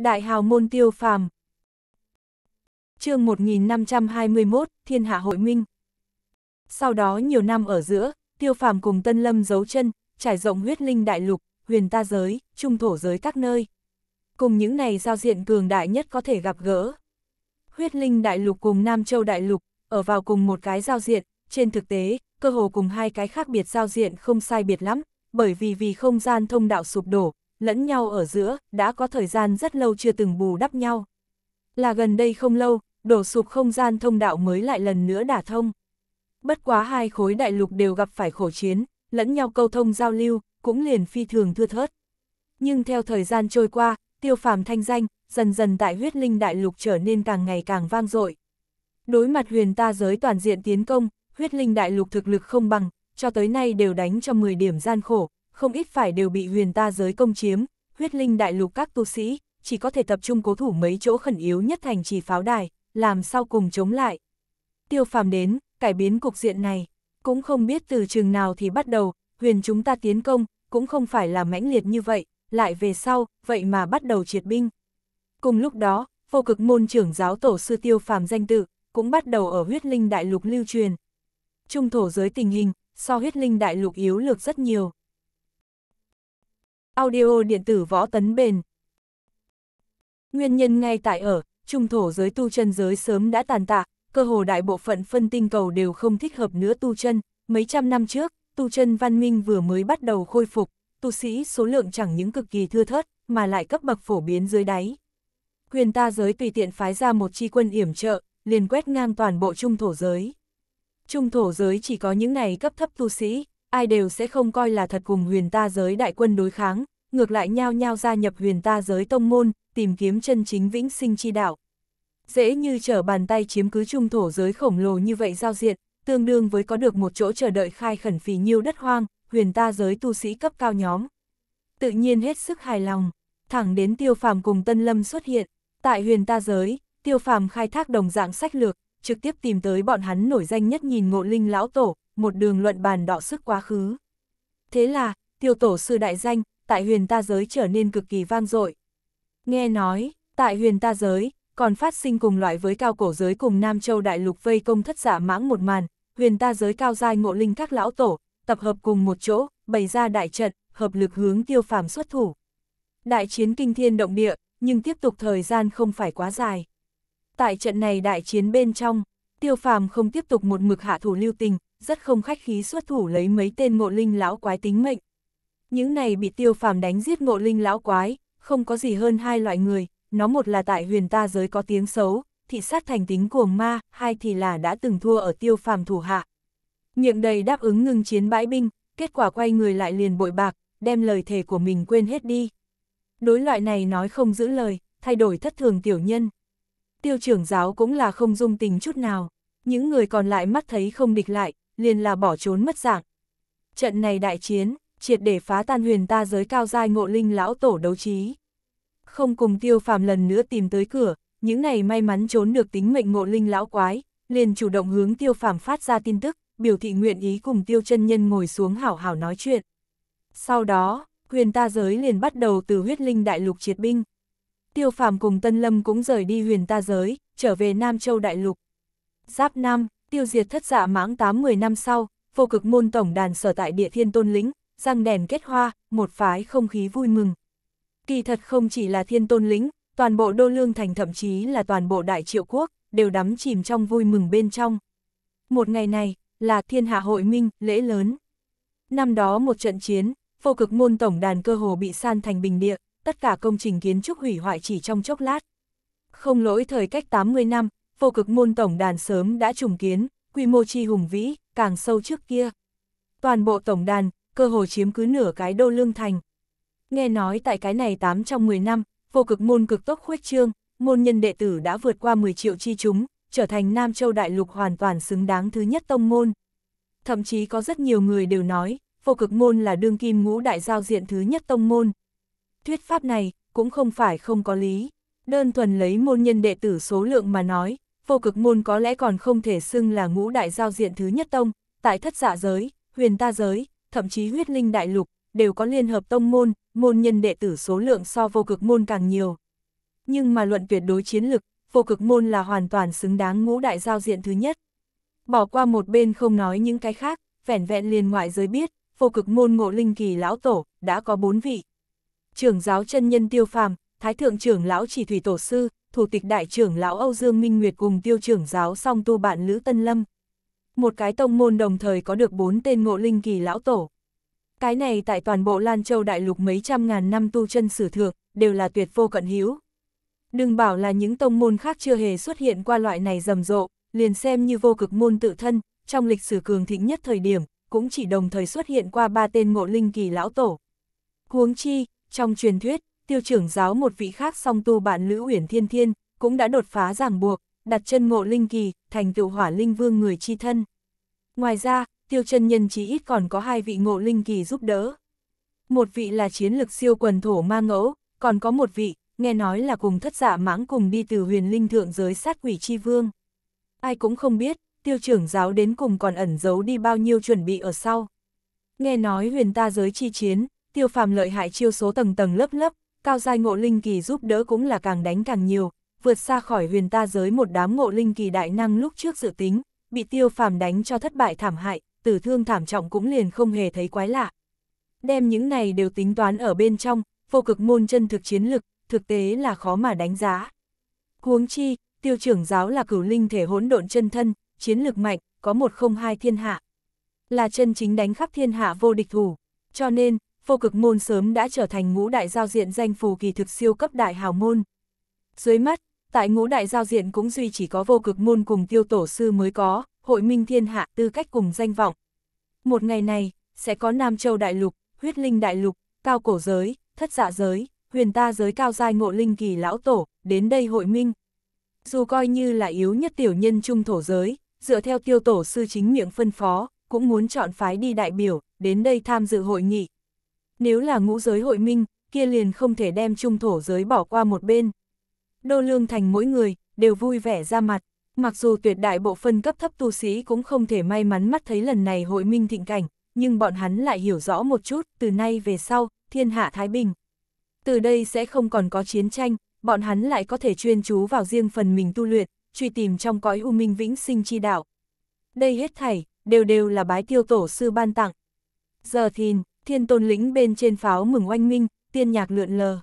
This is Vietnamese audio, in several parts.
Đại hào môn tiêu phàm. chương 1521, Thiên Hạ Hội Minh. Sau đó nhiều năm ở giữa, tiêu phàm cùng Tân Lâm giấu chân, trải rộng huyết linh đại lục, huyền ta giới, trung thổ giới các nơi. Cùng những này giao diện cường đại nhất có thể gặp gỡ. Huyết linh đại lục cùng Nam Châu đại lục, ở vào cùng một cái giao diện, trên thực tế, cơ hồ cùng hai cái khác biệt giao diện không sai biệt lắm, bởi vì vì không gian thông đạo sụp đổ, lẫn nhau ở giữa, đã có thời gian rất lâu chưa từng bù đắp nhau. Là gần đây không lâu, đổ sụp không gian thông đạo mới lại lần nữa đả thông. Bất quá hai khối đại lục đều gặp phải khổ chiến, lẫn nhau câu thông giao lưu, cũng liền phi thường thưa thớt. Nhưng theo thời gian trôi qua, tiêu phàm thanh danh, dần dần tại huyết linh đại lục trở nên càng ngày càng vang dội. Đối mặt huyền ta giới toàn diện tiến công, huyết linh đại lục thực lực không bằng, cho tới nay đều đánh cho 10 điểm gian khổ, không ít phải đều bị huyền ta giới công chiếm, huyết linh đại lục các tu sĩ, chỉ có thể tập trung cố thủ mấy chỗ khẩn yếu nhất thành trì pháo đài, làm sao cùng chống lại. Tiêu phàm đến, cải biến cục diện này, cũng không biết từ chừng nào thì bắt đầu, huyền chúng ta tiến công, cũng không phải là mãnh liệt như vậy, lại về sau, vậy mà bắt đầu triệt binh. Cùng lúc đó, vô cực môn trưởng giáo tổ sư tiêu phàm danh tự, cũng bắt đầu ở huyết linh đại lục lưu truyền. Trung thổ giới tình hình, so huyết linh đại lục yếu lược rất nhiều. Audio điện tử võ tấn bền. Nguyên nhân ngay tại ở, trung thổ giới tu chân giới sớm đã tàn tạ, cơ hồ đại bộ phận phân tinh cầu đều không thích hợp nữa tu chân, mấy trăm năm trước, tu chân văn minh vừa mới bắt đầu khôi phục, tu sĩ số lượng chẳng những cực kỳ thưa thớt, mà lại cấp bậc phổ biến dưới đáy. Huyền ta giới tùy tiện phái ra một chi quân yểm trợ, liền quét ngang toàn bộ trung thổ giới. Trung thổ giới chỉ có những này cấp thấp tu sĩ, ai đều sẽ không coi là thật cùng huyền ta giới đại quân đối kháng, ngược lại nhao nhao gia nhập huyền ta giới tông môn, tìm kiếm chân chính vĩnh sinh chi đạo. Dễ như trở bàn tay chiếm cứ trung thổ giới khổng lồ như vậy giao diện, tương đương với có được một chỗ chờ đợi khai khẩn phì nhiêu đất hoang, huyền ta giới tu sĩ cấp cao nhóm. Tự nhiên hết sức hài lòng, thẳng đến tiêu phàm cùng Tân Lâm xuất hiện. Tại huyền ta giới, tiêu phàm khai thác đồng dạng sách lược, trực tiếp tìm tới bọn hắn nổi danh nhất nhìn ngộ linh lão tổ, một đường luận bàn đọ sức quá khứ. Thế là, tiêu tổ sư đại danh, tại huyền ta giới trở nên cực kỳ vang dội. Nghe nói, tại huyền ta giới, còn phát sinh cùng loại với cao cổ giới cùng Nam Châu Đại Lục vây công thất giả mãng một màn, huyền ta giới cao giai ngộ linh các lão tổ, tập hợp cùng một chỗ, bày ra đại trận, hợp lực hướng tiêu phàm xuất thủ. Đại chiến kinh thiên động địa, nhưng tiếp tục thời gian không phải quá dài. Tại trận này đại chiến bên trong, tiêu phàm không tiếp tục một mực hạ thủ lưu tình, rất không khách khí xuất thủ lấy mấy tên ngộ linh lão quái tính mệnh. Những này bị tiêu phàm đánh giết ngộ linh lão quái, không có gì hơn hai loại người, nó một là tại huyền ta giới có tiếng xấu, thị sát thành tính cuồng ma, hai thì là đã từng thua ở tiêu phàm thủ hạ. Miệng đầy đáp ứng ngừng chiến bãi binh, kết quả quay người lại liền bội bạc, đem lời thề của mình quên hết đi. Đối loại này nói không giữ lời, thay đổi thất thường tiểu nhân. Tiêu trưởng giáo cũng là không dung tình chút nào, những người còn lại mắt thấy không địch lại, liền là bỏ trốn mất dạng. Trận này đại chiến, triệt để phá tan huyền ta giới cao giai ngộ linh lão tổ đấu trí. Không cùng tiêu phàm lần nữa tìm tới cửa, những này may mắn trốn được tính mệnh ngộ linh lão quái, liền chủ động hướng tiêu phàm phát ra tin tức, biểu thị nguyện ý cùng tiêu chân nhân ngồi xuống hảo hảo nói chuyện. Sau đó, huyền ta giới liền bắt đầu từ huyết linh đại lục triệt binh. Tiêu phàm cùng Tân Lâm cũng rời đi huyền ta giới, trở về Nam Châu đại lục. Giáp Nam, tiêu diệt thất dạ mãng 8-10 năm sau, vô cực môn tổng đàn sở tại địa thiên tôn lĩnh, răng đèn kết hoa, một phái không khí vui mừng. Kỳ thật không chỉ là thiên tôn lĩnh, toàn bộ đô lương thành thậm chí là toàn bộ đại triệu quốc, đều đắm chìm trong vui mừng bên trong. Một ngày này, là thiên hạ hội minh, lễ lớn. Năm đó một trận chiến, vô cực môn tổng đàn cơ hồ bị san thành bình địa, tất cả công trình kiến trúc hủy hoại chỉ trong chốc lát. Không lỗi thời cách 80 năm, vô cực môn tổng đàn sớm đã trùng kiến, quy mô chi hùng vĩ, càng sâu trước kia. Toàn bộ tổng đàn, cơ hồ chiếm cứ nửa cái đô lương thành. Nghe nói tại cái này 8 trong 10 năm, vô cực môn cực tốc khuếch trương, môn nhân đệ tử đã vượt qua 10 triệu chi chúng, trở thành Nam Châu Đại Lục hoàn toàn xứng đáng thứ nhất tông môn. Thậm chí có rất nhiều người đều nói, vô cực môn là đương kim ngũ đại giao diện thứ nhất tông môn. Thuyết pháp này cũng không phải không có lý, đơn thuần lấy môn nhân đệ tử số lượng mà nói, vô cực môn có lẽ còn không thể xưng là ngũ đại giao diện thứ nhất tông, tại thất dạ giới, huyền ta giới, thậm chí huyết linh đại lục, đều có liên hợp tông môn, môn nhân đệ tử số lượng so vô cực môn càng nhiều. Nhưng mà luận tuyệt đối chiến lực, vô cực môn là hoàn toàn xứng đáng ngũ đại giao diện thứ nhất. Bỏ qua một bên không nói những cái khác, vẻn vẹn liền ngoại giới biết, vô cực môn ngộ linh kỳ lão tổ, đã có bốn vị. Trưởng giáo chân nhân tiêu phàm, thái thượng trưởng lão chỉ thủy tổ sư, Thủ tịch Đại trưởng Lão Âu Dương Minh Nguyệt cùng tiêu trưởng giáo song tu bạn Lữ Tân Lâm. Một cái tông môn đồng thời có được bốn tên ngộ linh kỳ lão tổ. Cái này tại toàn bộ Lan Châu Đại Lục mấy trăm ngàn năm tu chân sử thượng, đều là tuyệt vô cận hữu. Đừng bảo là những tông môn khác chưa hề xuất hiện qua loại này rầm rộ, liền xem như vô cực môn tự thân, trong lịch sử cường thịnh nhất thời điểm, cũng chỉ đồng thời xuất hiện qua ba tên ngộ linh kỳ lão tổ. Huống chi, trong truyền thuyết, tiêu trưởng giáo một vị khác song tu bạn Lữ Uyển Thiên Thiên, cũng đã đột phá ràng buộc, đặt chân ngộ linh kỳ, thành tựu hỏa linh vương người chi thân. Ngoài ra, tiêu chân nhân chí ít còn có hai vị ngộ linh kỳ giúp đỡ. Một vị là chiến lực siêu quần thổ ma ngẫu, còn có một vị, nghe nói là cùng thất giả dạ mãng cùng đi từ huyền linh thượng giới sát quỷ chi vương. Ai cũng không biết, tiêu trưởng giáo đến cùng còn ẩn giấu đi bao nhiêu chuẩn bị ở sau. Nghe nói huyền ta giới chi chiến, tiêu phàm lợi hại chiêu số tầng tầng lớp lớp, cao giai ngộ linh kỳ giúp đỡ cũng là càng đánh càng nhiều, vượt xa khỏi huyền ta giới một đám ngộ linh kỳ đại năng lúc trước dự tính, bị tiêu phàm đánh cho thất bại thảm hại, tử thương thảm trọng cũng liền không hề thấy quái lạ. Đem những này đều tính toán ở bên trong, vô cực môn chân thực chiến lực, thực tế là khó mà đánh giá. Huống chi, tiêu trưởng giáo là cửu linh thể hỗn độn chân thân, chiến lực mạnh, có một không hai thiên hạ. Là chân chính đánh khắp thiên hạ vô địch thủ, cho nên, vô cực môn sớm đã trở thành ngũ đại giao diện danh phù kỳ thực siêu cấp đại hào môn. Dưới mắt, tại ngũ đại giao diện cũng duy chỉ có vô cực môn cùng tiêu tổ sư mới có, hội minh thiên hạ tư cách cùng danh vọng. Một ngày này, sẽ có Nam Châu Đại Lục, Huyết Linh Đại Lục, Cao Cổ Giới, Thất Dạ Giới, Huyền Ta Giới Cao Giai Ngộ Linh Kỳ Lão Tổ, đến đây hội minh. Dù coi như là yếu nhất tiểu nhân trung thổ giới, dựa theo tiêu tổ sư chính miệng phân phó, cũng muốn chọn phái đi đại biểu, đến đây tham dự hội nghị. Nếu là ngũ giới hội minh, kia liền không thể đem trung thổ giới bỏ qua một bên. Đô lương thành mỗi người, đều vui vẻ ra mặt, mặc dù tuyệt đại bộ phân cấp thấp tu sĩ cũng không thể may mắn mắt thấy lần này hội minh thịnh cảnh, nhưng bọn hắn lại hiểu rõ một chút, từ nay về sau, thiên hạ Thái Bình. Từ đây sẽ không còn có chiến tranh, bọn hắn lại có thể chuyên chú vào riêng phần mình tu luyện, truy tìm trong cõi u minh vĩnh sinh chi đạo. Đây hết thảy, đều đều là bái tiêu tổ sư ban tặng. Giờ thìn, thiên tôn lĩnh bên trên pháo mừng oanh minh, tiên nhạc lượn lờ.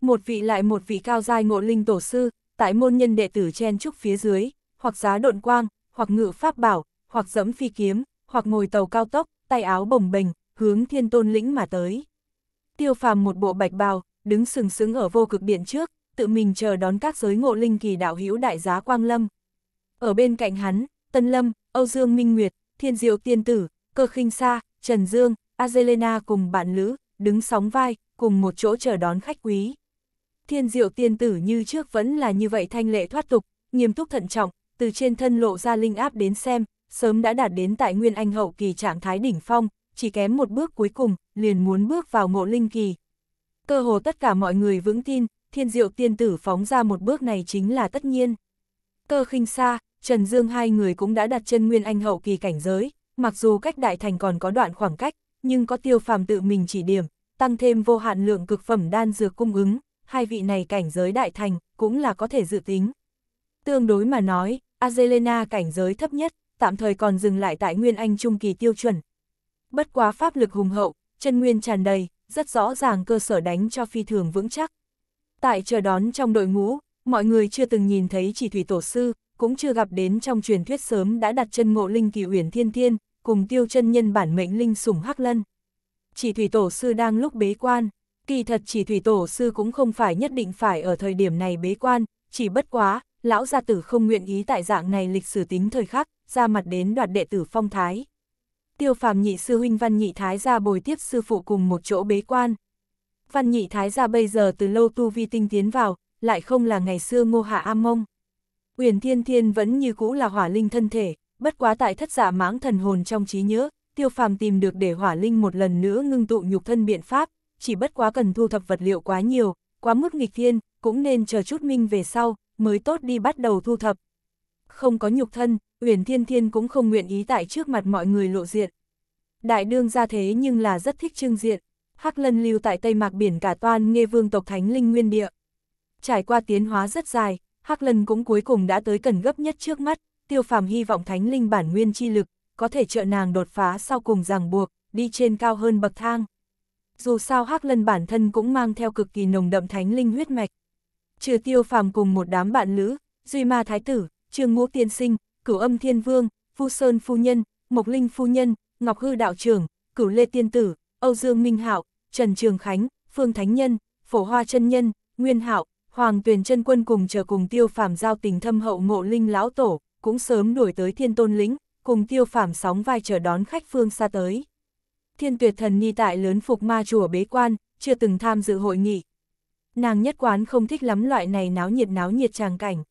Một vị lại một vị cao giai ngộ linh tổ sư, tại môn nhân đệ tử chen trúc phía dưới, hoặc giá độn quang, hoặc ngự pháp bảo, hoặc dẫm phi kiếm, hoặc ngồi tàu cao tốc, tay áo bồng bềnh, hướng thiên tôn lĩnh mà tới. Tiêu phàm một bộ bạch bào, đứng sừng sững ở vô cực biển trước, tự mình chờ đón các giới ngộ linh kỳ đạo hữu đại giá Quang Lâm. Ở bên cạnh hắn, Tân Lâm, Âu Dương Minh Nguyệt, Thiên Diệu Tiên Tử, Cơ Khinh Sa, Trần Dương, Azelena cùng bạn lữ, đứng sóng vai, cùng một chỗ chờ đón khách quý. Thiên diệu tiên tử như trước vẫn là như vậy thanh lệ thoát tục, nghiêm túc thận trọng, từ trên thân lộ ra linh áp đến xem, sớm đã đạt đến tại nguyên anh hậu kỳ trạng thái đỉnh phong, chỉ kém một bước cuối cùng, liền muốn bước vào ngộ linh kỳ. Cơ hồ tất cả mọi người vững tin, thiên diệu tiên tử phóng ra một bước này chính là tất nhiên. Cơ khinh xa, Trần Dương hai người cũng đã đặt chân nguyên anh hậu kỳ cảnh giới, mặc dù cách đại thành còn có đoạn khoảng cách, nhưng có tiêu phàm tự mình chỉ điểm, tăng thêm vô hạn lượng cực phẩm đan dược cung ứng, hai vị này cảnh giới đại thành, cũng là có thể dự tính. Tương đối mà nói, Azelena cảnh giới thấp nhất, tạm thời còn dừng lại tại Nguyên Anh Trung Kỳ tiêu chuẩn. Bất quá pháp lực hùng hậu, chân nguyên tràn đầy, rất rõ ràng cơ sở đánh cho phi thường vững chắc. Tại chờ đón trong đội ngũ, mọi người chưa từng nhìn thấy chỉ thủy tổ sư, cũng chưa gặp đến trong truyền thuyết sớm đã đặt chân ngộ linh kỳ uyển thiên thiên, cùng tiêu chân nhân bản mệnh linh sủng hắc lân. Chỉ thủy tổ sư đang lúc bế quan, kỳ thật chỉ thủy tổ sư cũng không phải nhất định phải ở thời điểm này bế quan, chỉ bất quá, lão gia tử không nguyện ý tại dạng này lịch sử tính thời khắc, ra mặt đến đoạt đệ tử phong thái. Tiêu phàm nhị sư huynh văn nhị thái gia bồi tiếp sư phụ cùng một chỗ bế quan. Văn nhị thái gia bây giờ từ lâu tu vi tinh tiến vào, lại không là ngày xưa ngô hạ am mông. Uyển thiên thiên vẫn như cũ là hỏa linh thân thể, bất quá tại thất giả mãng thần hồn trong trí nhớ, tiêu phàm tìm được để hỏa linh một lần nữa ngưng tụ nhục thân biện pháp, chỉ bất quá cần thu thập vật liệu quá nhiều, quá mức nghịch thiên, cũng nên chờ chút minh về sau, mới tốt đi bắt đầu thu thập. Không có nhục thân, Uyển Thiên Thiên cũng không nguyện ý tại trước mặt mọi người lộ diện. Đại đương ra thế nhưng là rất thích trưng diện, Hắc Lân lưu tại Tây Mạc Biển cả toan nghe vương tộc Thánh Linh Nguyên Địa. Trải qua tiến hóa rất dài, Hắc Lân cũng cuối cùng đã tới cần gấp nhất trước mắt, tiêu phàm hy vọng thánh linh bản nguyên chi lực, có thể trợ nàng đột phá sau cùng ràng buộc, đi trên cao hơn bậc thang. Dù sao Hắc Lân bản thân cũng mang theo cực kỳ nồng đậm thánh linh huyết mạch. Trừ tiêu phàm cùng một đám bạn lữ, Duy Ma Thái Tử, Trương Ngũ Tiên Sinh, Cửu Âm Thiên Vương, Phu Sơn Phu Nhân, Mộc Linh Phu Nhân, Ngọc Hư Đạo Trưởng, Cửu Lê Tiên Tử, Âu Dương Minh Hạo, Trần Trường Khánh, Phương Thánh Nhân, Phổ Hoa Chân Nhân, Nguyên Hạo, Hoàng Tuyền Chân Quân cùng chờ cùng tiêu phàm giao tình thâm hậu ngộ linh lão tổ, cũng sớm đuổi tới thiên tôn lĩnh, cùng tiêu phàm sóng vai chờ đón khách phương xa tới. Thiên tuyệt thần ni tại lớn phục ma chùa bế quan, chưa từng tham dự hội nghị. Nàng nhất quán không thích lắm loại này náo nhiệt náo nhiệt tràng cảnh.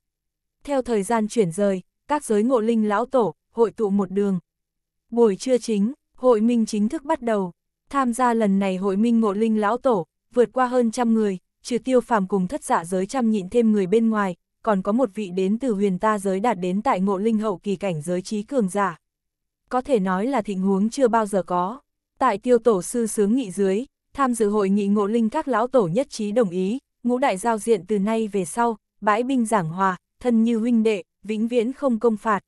Theo thời gian chuyển rời, các giới ngộ linh lão tổ, hội tụ một đường. Buổi trưa chính, hội minh chính thức bắt đầu. Tham gia lần này hội minh ngộ linh lão tổ, vượt qua hơn trăm người, trừ tiêu phàm cùng thất giả dạ giới trăm nhịn thêm người bên ngoài, còn có một vị đến từ huyền ta giới đạt đến tại ngộ linh hậu kỳ cảnh giới trí cường giả. Có thể nói là thịnh huống chưa bao giờ có. Tại tiêu tổ sư sướng nghị dưới, tham dự hội nghị ngộ linh các lão tổ nhất trí đồng ý, ngũ đại giao diện từ nay về sau, bãi binh giảng hòa, thân như huynh đệ, vĩnh viễn không công phạt.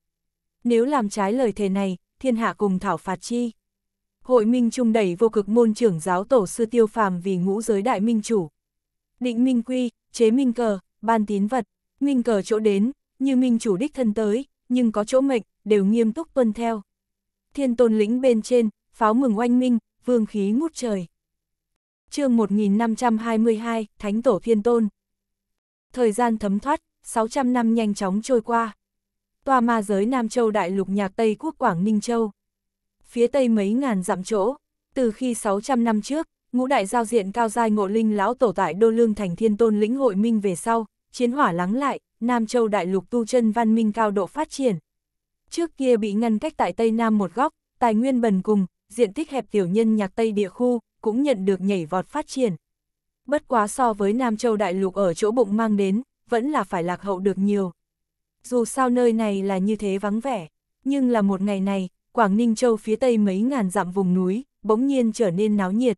Nếu làm trái lời thề này, thiên hạ cùng thảo phạt chi. Hội minh trung đẩy vô cực môn trưởng giáo tổ sư tiêu phàm vì ngũ giới đại minh chủ. Định minh quy, chế minh cờ, ban tín vật. Minh cờ chỗ đến, như minh chủ đích thân tới, nhưng có chỗ mệnh, đều nghiêm túc tuân theo. Thiên tôn lĩnh bên trên, pháo mừng oanh minh, vương khí ngút trời. chương 1522, Thánh Tổ Thiên Tôn. Thời gian thấm thoát, 600 năm nhanh chóng trôi qua. Tòa ma giới Nam Châu Đại lục nhạc Tây Quốc Quảng Ninh Châu. Phía Tây mấy ngàn dặm chỗ, từ khi 600 năm trước, ngũ đại giao diện cao giai ngộ linh lão tổ tại Đô Lương Thành Thiên Tôn lĩnh hội minh về sau, chiến hỏa lắng lại, Nam Châu đại lục tu chân văn minh cao độ phát triển. Trước kia bị ngăn cách tại Tây Nam một góc, tài nguyên bần cùng, diện tích hẹp tiểu nhân nhạc Tây địa khu, cũng nhận được nhảy vọt phát triển. Bất quá so với Nam Châu đại lục ở chỗ bụng mang đến, vẫn là phải lạc hậu được nhiều. Dù sao nơi này là như thế vắng vẻ, nhưng là một ngày này, Quảng Ninh Châu phía Tây mấy ngàn dặm vùng núi, bỗng nhiên trở nên náo nhiệt.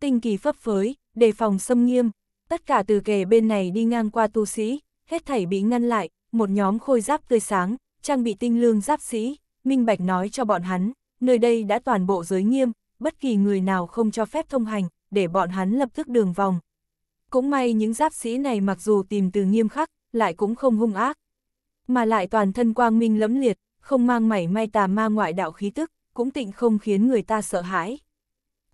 Tinh kỳ phấp phới, đề phòng xâm nghiêm, tất cả từ kề bên này đi ngang qua tu sĩ, hết thảy bị ngăn lại, một nhóm khôi giáp tươi sáng, trang bị tinh lương giáp sĩ, minh bạch nói cho bọn hắn, nơi đây đã toàn bộ giới nghiêm, bất kỳ người nào không cho phép thông hành, để bọn hắn lập tức đường vòng. Cũng may những giáp sĩ này mặc dù tìm từ nghiêm khắc, lại cũng không hung ác, mà lại toàn thân quang minh lẫm liệt, không mang mảy may tà ma ngoại đạo khí tức, cũng tịnh không khiến người ta sợ hãi.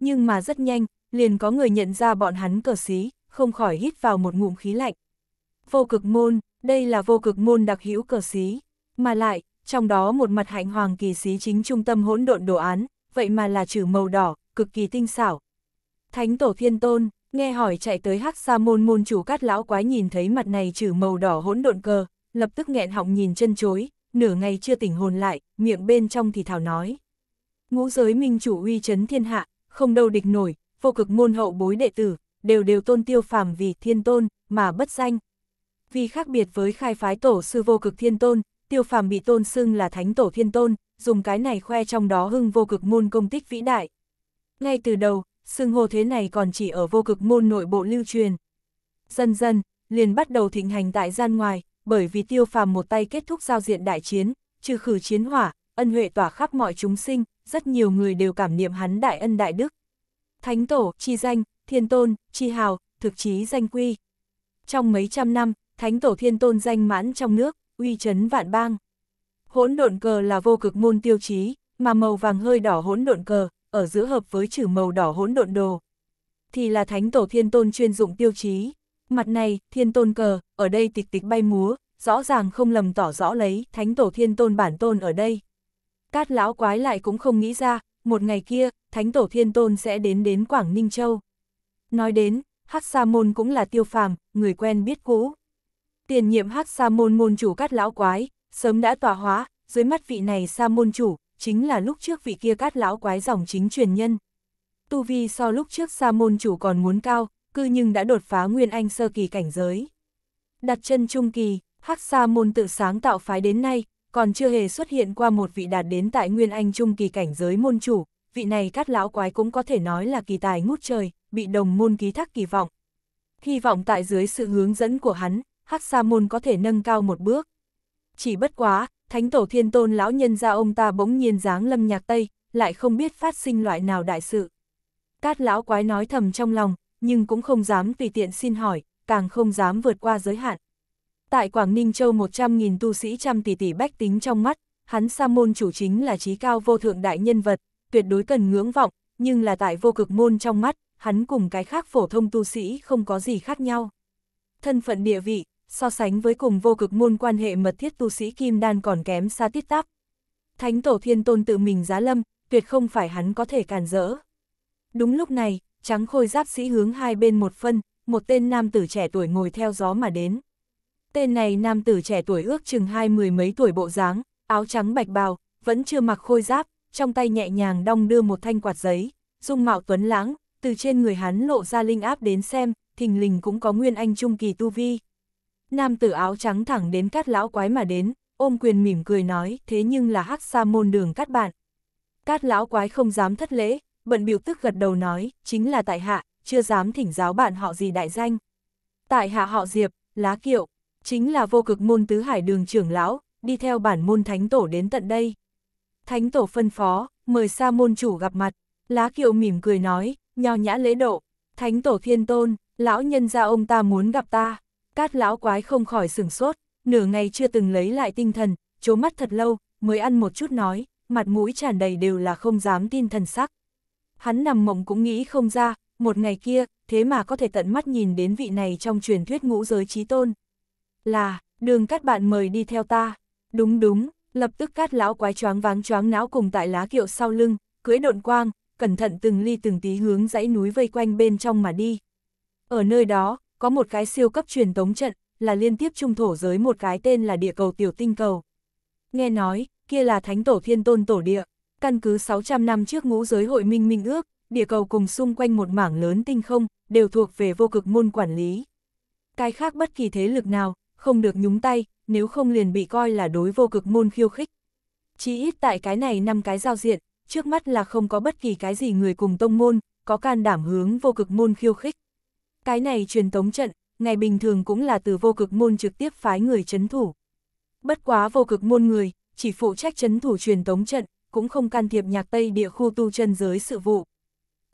Nhưng mà rất nhanh, liền có người nhận ra bọn hắn cờ xí, không khỏi hít vào một ngụm khí lạnh. Vô cực môn, đây là vô cực môn đặc hữu cờ xí, mà lại, trong đó một mặt hạnh hoàng kỳ xí chính trung tâm hỗn độn đồ án, vậy mà là chữ màu đỏ, cực kỳ tinh xảo. Thánh tổ thiên tôn, nghe hỏi chạy tới hắc sa môn môn chủ cát lão quái nhìn thấy mặt này chữ màu đỏ hỗn độn cờ, lập tức nghẹn họng nhìn chân chối, nửa ngày chưa tỉnh hồn lại, miệng bên trong thì thảo nói. Ngũ giới minh chủ uy chấn thiên hạ, không đâu địch nổi, vô cực môn hậu bối đệ tử, đều đều tôn tiêu phàm vì thiên tôn, mà bất danh. Vì khác biệt với khai phái tổ sư vô cực thiên tôn, tiêu phàm bị tôn xưng là thánh tổ thiên tôn, dùng cái này khoe trong đó hưng vô cực môn công tích vĩ đại. Ngay từ đầu, xưng hô thế này còn chỉ ở vô cực môn nội bộ lưu truyền. Dần dần, liền bắt đầu thịnh hành tại gian ngoài, bởi vì tiêu phàm một tay kết thúc giao diện đại chiến, trừ khử chiến hỏa, ân huệ tỏa khắp mọi chúng sinh, rất nhiều người đều cảm niệm hắn đại ân đại đức. Thánh tổ, chi danh, thiên tôn, chi hào, thực chí danh quy. Trong mấy trăm năm, thánh tổ thiên tôn danh mãn trong nước, uy chấn vạn bang. Hỗn độn cờ là vô cực môn tiêu chí, mà màu vàng hơi đỏ hỗn độn cờ, ở giữa hợp với chữ màu đỏ hỗn độn đồ. Thì là thánh tổ thiên tôn chuyên dụng tiêu chí. Mặt này, thiên tôn cờ, ở đây tịch tịch bay múa, rõ ràng không lầm tỏ rõ lấy thánh tổ thiên tôn bản tôn ở đây. Cát lão quái lại cũng không nghĩ ra, một ngày kia, thánh tổ thiên tôn sẽ đến đến Quảng Ninh Châu. Nói đến, Hắc Sa Môn cũng là tiêu phàm, người quen biết cũ. Tiền nhiệm Hắc Sa Môn môn chủ cát lão quái, sớm đã tỏa hóa, dưới mắt vị này Sa Môn chủ, chính là lúc trước vị kia cát lão quái dòng chính truyền nhân. Tu Vi so lúc trước Sa Môn chủ còn muốn cao, cư nhưng đã đột phá Nguyên Anh sơ kỳ cảnh giới. Đặt chân trung kỳ, Hắc Sa Môn tự sáng tạo phái đến nay, còn chưa hề xuất hiện qua một vị đạt đến tại Nguyên Anh trung kỳ cảnh giới môn chủ, vị này cát lão quái cũng có thể nói là kỳ tài ngút trời, bị đồng môn ký thác kỳ vọng. Hy vọng tại dưới sự hướng dẫn của hắn, Hắc Sa Môn có thể nâng cao một bước. Chỉ bất quá, Thánh Tổ Thiên Tôn lão nhân gia ông ta bỗng nhiên dáng lâm nhạc Tây, lại không biết phát sinh loại nào đại sự. Cát lão quái nói thầm trong lòng, nhưng cũng không dám tùy tiện xin hỏi, càng không dám vượt qua giới hạn. Tại Quảng Ninh Châu 100.000 tu sĩ trăm tỷ tỷ bách tính trong mắt, hắn sa môn chủ chính là trí cao vô thượng đại nhân vật, tuyệt đối cần ngưỡng vọng, nhưng là tại vô cực môn trong mắt, hắn cùng cái khác phổ thông tu sĩ không có gì khác nhau. Thân phận địa vị, so sánh với cùng vô cực môn quan hệ mật thiết tu sĩ Kim Đan còn kém xa tiết táp. Thánh Tổ Thiên Tôn tự mình giá lâm, tuyệt không phải hắn có thể cản rỡ. Đúng lúc này, trắng khôi giáp sĩ hướng hai bên một phân, một tên nam tử trẻ tuổi ngồi theo gió mà đến. Tên này nam tử trẻ tuổi ước chừng hai mười mấy tuổi bộ dáng, áo trắng bạch bào, vẫn chưa mặc khôi giáp, trong tay nhẹ nhàng đong đưa một thanh quạt giấy, dung mạo tuấn lãng, từ trên người hắn lộ ra linh áp đến xem, thình lình cũng có nguyên anh trung kỳ tu vi. Nam tử áo trắng thẳng đến cát lão quái mà đến, ôm quyền mỉm cười nói, thế nhưng là hắc sa môn đường cát bạn. Cát lão quái không dám thất lễ, bận biểu tức gật đầu nói, chính là tại hạ, chưa dám thỉnh giáo bạn họ gì đại danh. Tại hạ họ Diệp, lá kiệu, chính là vô cực môn tứ hải đường trưởng lão, đi theo bản môn thánh tổ đến tận đây. Thánh tổ phân phó, mời sa môn chủ gặp mặt, lá kiệu mỉm cười nói, nho nhã lễ độ, thánh tổ thiên tôn, lão nhân gia ông ta muốn gặp ta, cát lão quái không khỏi sửng sốt, nửa ngày chưa từng lấy lại tinh thần, chố mắt thật lâu, mới ăn một chút nói, mặt mũi tràn đầy đều là không dám tin thần sắc. Hắn nằm mộng cũng nghĩ không ra, một ngày kia, thế mà có thể tận mắt nhìn đến vị này trong truyền thuyết ngũ giới trí tôn. Là, đường các bạn mời đi theo ta, đúng đúng, lập tức cát lão quái choáng váng choáng não cùng tại lá kiệu sau lưng, cưỡi độn quang, cẩn thận từng ly từng tí hướng dãy núi vây quanh bên trong mà đi. Ở nơi đó, có một cái siêu cấp truyền tống trận, là liên tiếp trung thổ giới một cái tên là địa cầu tiểu tinh cầu. Nghe nói, kia là thánh tổ thiên tôn tổ địa, căn cứ 600 năm trước ngũ giới hội minh minh ước, địa cầu cùng xung quanh một mảng lớn tinh không, đều thuộc về vô cực môn quản lý. Cái khác bất kỳ thế lực nào, không được nhúng tay, nếu không liền bị coi là đối vô cực môn khiêu khích. Chỉ ít tại cái này năm cái giao diện, trước mắt là không có bất kỳ cái gì người cùng tông môn, có can đảm hướng vô cực môn khiêu khích. Cái này truyền tống trận, ngày bình thường cũng là từ vô cực môn trực tiếp phái người chấn thủ. Bất quá vô cực môn người, chỉ phụ trách chấn thủ truyền tống trận, cũng không can thiệp nhạc Tây địa khu tu chân giới sự vụ.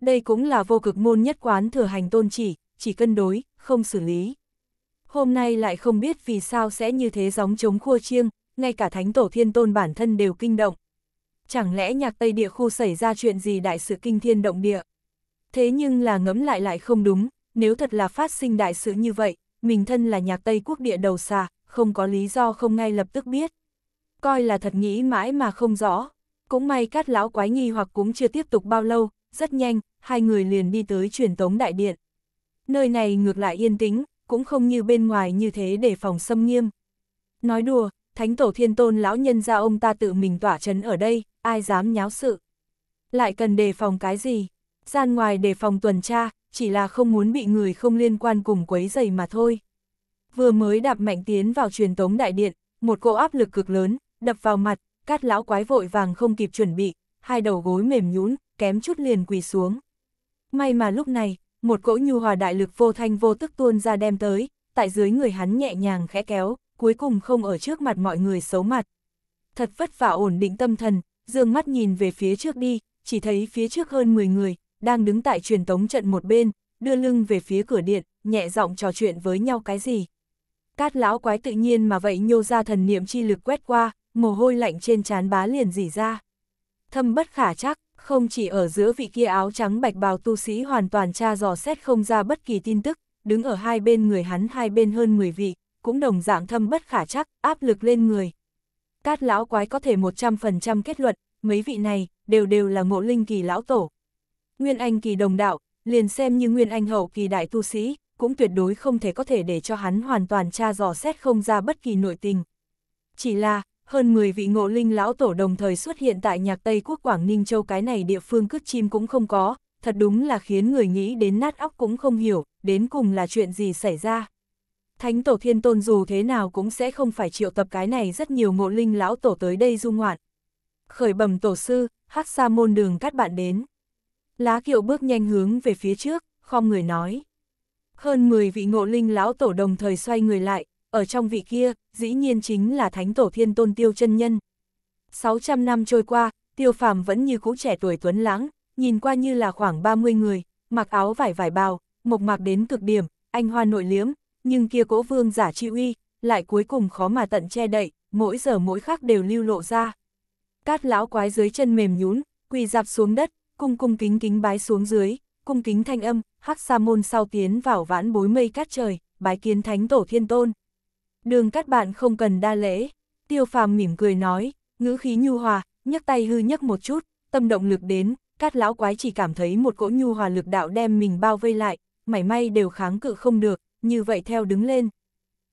Đây cũng là vô cực môn nhất quán thừa hành tôn chỉ, chỉ cân đối, không xử lý. Hôm nay lại không biết vì sao sẽ như thế gióng chống khua chiêng, ngay cả thánh tổ thiên tôn bản thân đều kinh động chẳng lẽ nhạc Tây địa khu xảy ra chuyện gì đại sự kinh thiên động địa. Thế nhưng là ngẫm lại lại không đúng, nếu thật là phát sinh đại sự như vậy, mình thân là nhạc Tây quốc địa đầu xà, không có lý do không ngay lập tức biết. Coi là thật nghĩ mãi mà không rõ. Cũng may cát lão quái nghi hoặc cũng chưa tiếp tục bao lâu, rất nhanh, hai người liền đi tới truyền tống đại điện. Nơi này ngược lại yên tĩnh, cũng không như bên ngoài như thế để phòng xâm nghiêm. Nói đùa, Thánh Tổ Thiên Tôn lão nhân ra ông ta tự mình tỏa trấn ở đây, ai dám nháo sự. Lại cần đề phòng cái gì? Gian ngoài đề phòng tuần tra, chỉ là không muốn bị người không liên quan cùng quấy dày mà thôi. Vừa mới đạp mạnh tiến vào truyền tống đại điện, một cỗ áp lực cực lớn, đập vào mặt, cát lão quái vội vàng không kịp chuẩn bị, hai đầu gối mềm nhũn, kém chút liền quỳ xuống. May mà lúc này, một cỗ nhu hòa đại lực vô thanh vô tức tuôn ra đem tới, tại dưới người hắn nhẹ nhàng khẽ kéo, cuối cùng không ở trước mặt mọi người xấu mặt. Thật vất vả ổn định tâm thần, dương mắt nhìn về phía trước đi, chỉ thấy phía trước hơn 10 người, đang đứng tại truyền tống trận một bên, đưa lưng về phía cửa điện, nhẹ giọng trò chuyện với nhau cái gì. Cát lão quái tự nhiên mà vậy nhô ra thần niệm chi lực quét qua, mồ hôi lạnh trên trán bá liền dỉ ra. Thâm bất khả chắc, không chỉ ở giữa vị kia áo trắng bạch bào tu sĩ hoàn toàn tra dò xét không ra bất kỳ tin tức, đứng ở hai bên người hắn hai bên hơn 10 vị, cũng đồng dạng thâm bất khả chắc, áp lực lên người, cát lão quái có thể 100% kết luận, mấy vị này, đều đều là ngộ linh kỳ lão tổ. Nguyên Anh kỳ đồng đạo, liền xem như Nguyên Anh hậu kỳ đại tu sĩ, cũng tuyệt đối không thể có thể để cho hắn hoàn toàn tra dò xét không ra bất kỳ nội tình. Chỉ là, hơn 10 vị ngộ linh lão tổ đồng thời xuất hiện tại nhạc Tây Quốc Quảng Ninh Châu cái này địa phương cứt chim cũng không có, thật đúng là khiến người nghĩ đến nát óc cũng không hiểu, đến cùng là chuyện gì xảy ra. Thánh Tổ Thiên Tôn dù thế nào cũng sẽ không phải triệu tập cái này rất nhiều ngộ linh lão tổ tới đây du ngoạn. Khởi bẩm tổ sư, hắc sa môn đường các bạn đến. Lá kiệu bước nhanh hướng về phía trước, khom người nói. Hơn 10 vị ngộ linh lão tổ đồng thời xoay người lại, ở trong vị kia, dĩ nhiên chính là Thánh Tổ Thiên Tôn Tiêu chân Nhân. 600 năm trôi qua, Tiêu Phàm vẫn như cũ trẻ tuổi tuấn lãng, nhìn qua như là khoảng 30 người, mặc áo vải vải bào, mộc mạc đến cực điểm, anh hoa nội liếm, nhưng kia cỗ vương giả chi uy, lại cuối cùng khó mà tận che đậy, mỗi giờ mỗi khắc đều lưu lộ ra. Cát lão quái dưới chân mềm nhún, quỳ dạp xuống đất, cung cung kính kính bái xuống dưới, cung kính thanh âm, hắc sa môn sau tiến vào vãn bối mây cát trời, bái kiến thánh tổ thiên tôn. Đường các bạn không cần đa lễ, tiêu phàm mỉm cười nói, ngữ khí nhu hòa, nhấc tay hư nhấc một chút, tâm động lực đến, cát lão quái chỉ cảm thấy một cỗ nhu hòa lực đạo đem mình bao vây lại, mảy may đều kháng cự không được, như vậy theo đứng lên.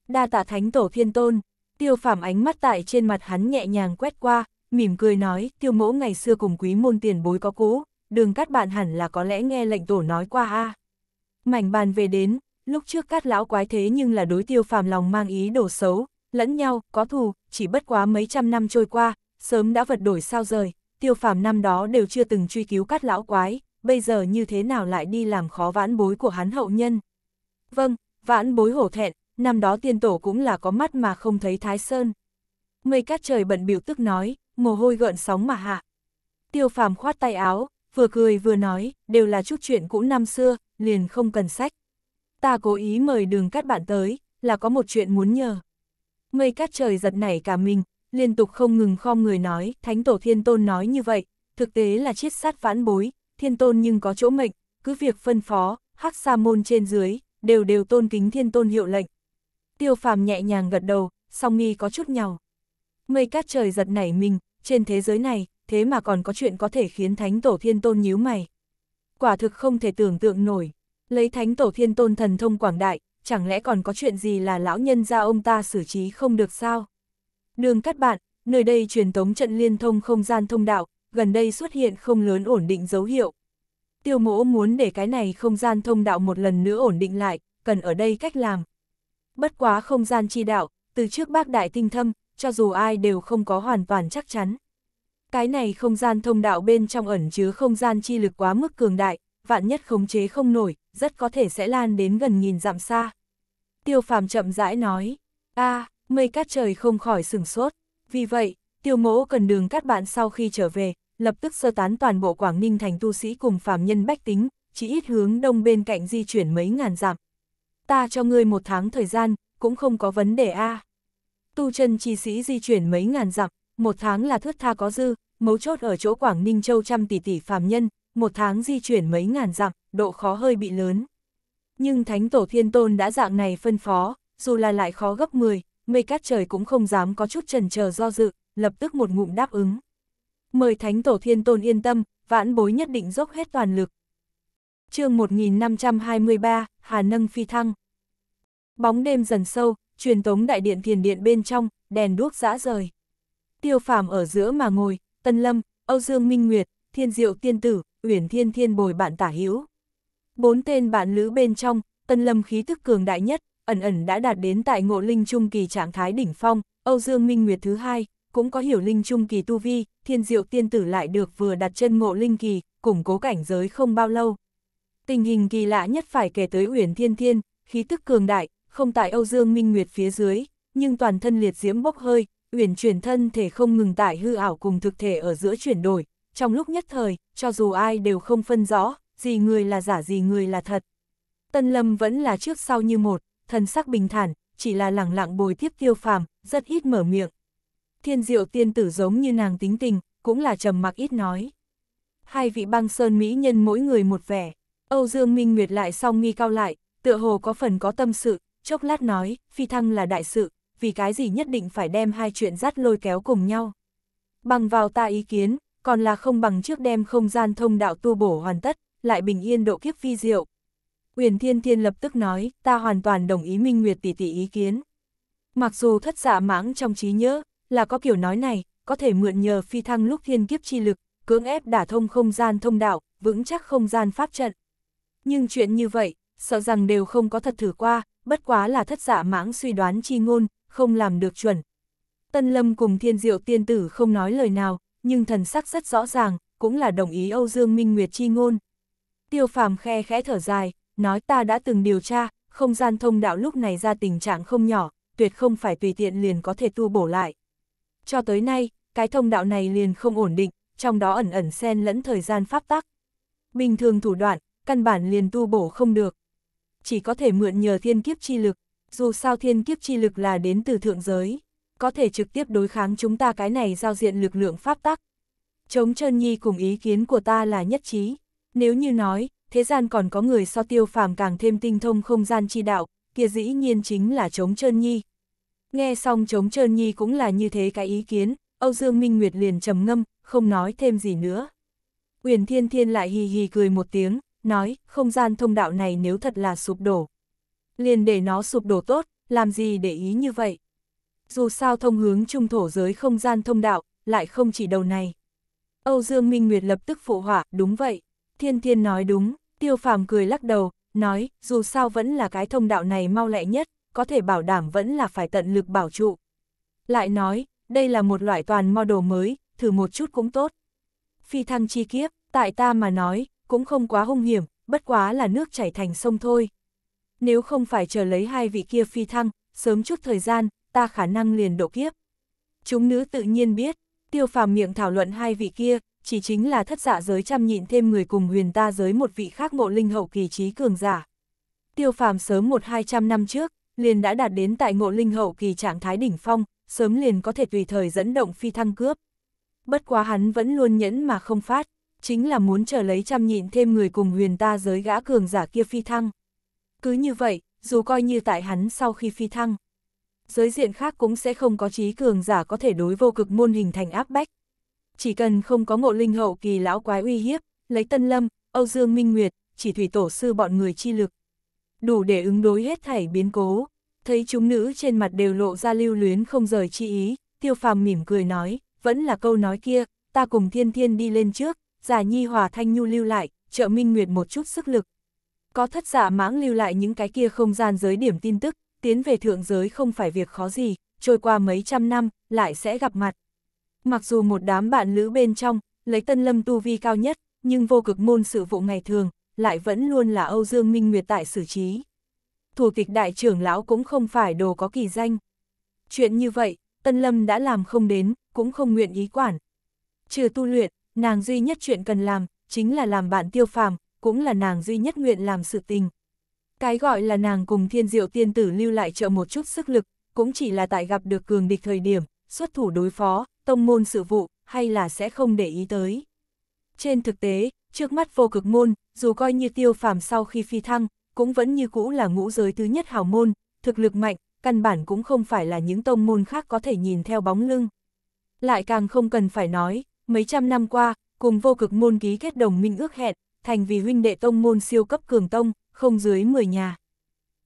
Đa tạ thánh tổ thiên tôn, tiêu phạm ánh mắt tại trên mặt hắn nhẹ nhàng quét qua, mỉm cười nói, tiêu mẫu ngày xưa cùng quý môn tiền bối có cũ, đường cắt bạn hẳn là có lẽ nghe lệnh tổ nói qua a Mảnh bàn về đến, lúc trước cắt lão quái thế nhưng là đối tiêu phạm lòng mang ý đồ xấu, lẫn nhau, có thù, chỉ bất quá mấy trăm năm trôi qua, sớm đã vật đổi sao rời, tiêu phạm năm đó đều chưa từng truy cứu cắt lão quái, bây giờ như thế nào lại đi làm khó vãn bối của hắn hậu nhân. Vâng, vãn bối hổ thẹn, năm đó tiên tổ cũng là có mắt mà không thấy Thái Sơn. Mây cát trời bận biểu tức nói, mồ hôi gợn sóng mà hạ. Tiêu phàm khoát tay áo, vừa cười vừa nói, đều là chút chuyện cũ năm xưa, liền không cần sách. Ta cố ý mời đường cắt bạn tới, là có một chuyện muốn nhờ. Mây cát trời giật nảy cả mình, liên tục không ngừng khom người nói, Thánh Tổ Thiên Tôn nói như vậy, thực tế là chiết sát vãn bối, Thiên Tôn nhưng có chỗ mệnh, cứ việc phân phó, hắc sa môn trên dưới, đều đều tôn kính thiên tôn hiệu lệnh. Tiêu phàm nhẹ nhàng gật đầu, song nghi có chút nhào. Mây cát trời giật nảy mình, trên thế giới này, thế mà còn có chuyện có thể khiến thánh tổ thiên tôn nhíu mày. Quả thực không thể tưởng tượng nổi, lấy thánh tổ thiên tôn thần thông quảng đại, chẳng lẽ còn có chuyện gì là lão nhân gia ông ta xử trí không được sao? Đường cắt bạn, nơi đây truyền tống trận liên thông không gian thông đạo, gần đây xuất hiện không lớn ổn định dấu hiệu tiêu mỗ muốn để cái này không gian thông đạo một lần nữa ổn định lại, cần ở đây cách làm. Bất quá không gian chi đạo, từ trước bác đại tinh thâm, cho dù ai đều không có hoàn toàn chắc chắn. Cái này không gian thông đạo bên trong ẩn chứa không gian chi lực quá mức cường đại, vạn nhất khống chế không nổi, rất có thể sẽ lan đến gần nghìn dặm xa. Tiêu phàm chậm rãi nói, a mây cát trời không khỏi sửng sốt, vì vậy, tiêu mỗ cần đường các bạn sau khi trở về, lập tức sơ tán toàn bộ Quảng Ninh thành tu sĩ cùng phàm nhân bách tính, chỉ ít hướng đông bên cạnh di chuyển mấy ngàn dặm. Ta cho ngươi một tháng thời gian, cũng không có vấn đề a. Tu chân chi sĩ di chuyển mấy ngàn dặm, một tháng là thước tha có dư, mấu chốt ở chỗ Quảng Ninh Châu trăm tỷ tỷ phàm nhân, một tháng di chuyển mấy ngàn dặm, độ khó hơi bị lớn. Nhưng Thánh Tổ Thiên Tôn đã dạng này phân phó, dù là lại khó gấp 10, mây cát trời cũng không dám có chút trần chờ do dự, lập tức một ngụm đáp ứng mời Thánh Tổ Thiên Tôn yên tâm, vãn bối nhất định dốc hết toàn lực. chương 1523, Hà Nâng Phi Thăng Bóng đêm dần sâu, truyền tống đại điện thiền điện bên trong, đèn đuốc rã rời. Tiêu phàm ở giữa mà ngồi, Tân Lâm, Âu Dương Minh Nguyệt, Thiên Diệu Tiên Tử, Uyển Thiên Thiên bồi bạn tả hữu Bốn tên bạn lữ bên trong, Tân Lâm khí thức cường đại nhất, ẩn ẩn đã đạt đến tại ngộ linh trung kỳ trạng thái đỉnh phong, Âu Dương Minh Nguyệt thứ hai, cũng có hiểu linh trung kỳ tu vi, thiên diệu tiên tử lại được vừa đặt chân ngộ linh kỳ, củng cố cảnh giới không bao lâu. Tình hình kỳ lạ nhất phải kể tới Uyển Thiên Thiên, khí tức cường đại, không tại Âu Dương Minh Nguyệt phía dưới, nhưng toàn thân liệt diễm bốc hơi, Uyển chuyển thân thể không ngừng tại hư ảo cùng thực thể ở giữa chuyển đổi, trong lúc nhất thời, cho dù ai đều không phân rõ, gì người là giả gì người là thật. Tân Lâm vẫn là trước sau như một, thần sắc bình thản, chỉ là lẳng lặng bồi tiếp tiêu phàm, rất ít mở miệng thiên diệu tiên tử giống như nàng tính tình, cũng là trầm mặc ít nói. Hai vị băng sơn mỹ nhân mỗi người một vẻ, Âu Dương Minh Nguyệt lại song nghi cao lại, tựa hồ có phần có tâm sự, chốc lát nói, phi thăng là đại sự, vì cái gì nhất định phải đem hai chuyện dắt lôi kéo cùng nhau. Bằng vào ta ý kiến, còn là không bằng trước đem không gian thông đạo tu bổ hoàn tất, lại bình yên độ kiếp phi diệu. Quyền Thiên Thiên lập tức nói, ta hoàn toàn đồng ý Minh Nguyệt tỷ tỷ ý kiến. Mặc dù thất giả dạ mãng trong trí nhớ, là có kiểu nói này, có thể mượn nhờ phi thăng lúc thiên kiếp chi lực, cưỡng ép đả thông không gian thông đạo, vững chắc không gian pháp trận. Nhưng chuyện như vậy, sợ rằng đều không có thật thử qua, bất quá là thất giả dạ mãng suy đoán chi ngôn, không làm được chuẩn. Tân Lâm cùng thiên diệu tiên tử không nói lời nào, nhưng thần sắc rất rõ ràng, cũng là đồng ý Âu Dương Minh Nguyệt chi ngôn. Tiêu phàm khe khẽ thở dài, nói ta đã từng điều tra, không gian thông đạo lúc này ra tình trạng không nhỏ, tuyệt không phải tùy tiện liền có thể tu bổ lại. Cho tới nay, cái thông đạo này liền không ổn định, trong đó ẩn ẩn xen lẫn thời gian pháp tắc. Bình thường thủ đoạn, căn bản liền tu bổ không được. Chỉ có thể mượn nhờ thiên kiếp chi lực, dù sao thiên kiếp chi lực là đến từ thượng giới, có thể trực tiếp đối kháng chúng ta cái này giao diện lực lượng pháp tắc. Chống chân nhi cùng ý kiến của ta là nhất trí. Nếu như nói, thế gian còn có người so tiêu phàm càng thêm tinh thông không gian chi đạo, kia dĩ nhiên chính là chống chân nhi, Nghe xong chống trơn nhi cũng là như thế cái ý kiến, Âu Dương Minh Nguyệt liền trầm ngâm, không nói thêm gì nữa. Uyển Thiên Thiên lại hì hì cười một tiếng, nói, không gian thông đạo này nếu thật là sụp đổ. Liền để nó sụp đổ tốt, làm gì để ý như vậy. Dù sao thông hướng trung thổ giới không gian thông đạo, lại không chỉ đầu này. Âu Dương Minh Nguyệt lập tức phụ hỏa, đúng vậy. Thiên Thiên nói đúng, Tiêu Phàm cười lắc đầu, nói, dù sao vẫn là cái thông đạo này mau lẹ nhất, có thể bảo đảm vẫn là phải tận lực bảo trụ. Lại nói, đây là một loại toàn model mới, thử một chút cũng tốt. Phi thăng chi kiếp, tại ta mà nói, cũng không quá hung hiểm, bất quá là nước chảy thành sông thôi. Nếu không phải chờ lấy hai vị kia phi thăng, sớm chút thời gian, ta khả năng liền độ kiếp. Chúng nữ tự nhiên biết, tiêu phàm miệng thảo luận hai vị kia, chỉ chính là thất giả dạ giới chăm nhịn thêm người cùng huyền ta giới một vị khác ngộ linh hậu kỳ trí cường giả. Tiêu phàm sớm một hai trăm năm trước, liền đã đạt đến tại ngộ linh hậu kỳ trạng thái đỉnh phong, sớm liền có thể tùy thời dẫn động phi thăng cướp. Bất quá hắn vẫn luôn nhẫn mà không phát, chính là muốn chờ lấy chăm nhịn thêm người cùng huyền ta giới gã cường giả kia phi thăng. Cứ như vậy, dù coi như tại hắn sau khi phi thăng, giới diện khác cũng sẽ không có trí cường giả có thể đối vô cực môn hình thành áp bách. Chỉ cần không có ngộ linh hậu kỳ lão quái uy hiếp, lấy tân lâm, Âu Dương Minh Nguyệt, chỉ thủy tổ sư bọn người chi lực đủ để ứng đối hết thảy biến cố. Thấy chúng nữ trên mặt đều lộ ra lưu luyến không rời chi ý, tiêu phàm mỉm cười nói, vẫn là câu nói kia, ta cùng thiên thiên đi lên trước, giả nhi hòa thanh nhu lưu lại, trợ minh nguyệt một chút sức lực. Có thất giả dạ mãng lưu lại những cái kia không gian giới điểm tin tức, tiến về thượng giới không phải việc khó gì, trôi qua mấy trăm năm, lại sẽ gặp mặt. Mặc dù một đám bạn lữ bên trong, lấy tân lâm tu vi cao nhất, nhưng vô cực môn sự vụ ngày thường, lại vẫn luôn là Âu Dương Minh Nguyệt tại xử trí. Thủ tịch đại trưởng lão cũng không phải đồ có kỳ danh. Chuyện như vậy, Tân Lâm đã làm không đến, cũng không nguyện ý quản. Trừ tu luyện, nàng duy nhất chuyện cần làm, chính là làm bạn tiêu phàm, cũng là nàng duy nhất nguyện làm sự tình. Cái gọi là nàng cùng thiên diệu tiên tử lưu lại trợ một chút sức lực, cũng chỉ là tại gặp được cường địch thời điểm, xuất thủ đối phó, tông môn sự vụ, hay là sẽ không để ý tới. Trên thực tế, trước mắt vô cực môn, dù coi như tiêu phàm sau khi phi thăng, cũng vẫn như cũ là ngũ giới thứ nhất hào môn, thực lực mạnh, căn bản cũng không phải là những tông môn khác có thể nhìn theo bóng lưng. Lại càng không cần phải nói, mấy trăm năm qua, cùng vô cực môn ký kết đồng minh ước hẹn, thành vì huynh đệ tông môn siêu cấp cường tông, không dưới 10 nhà.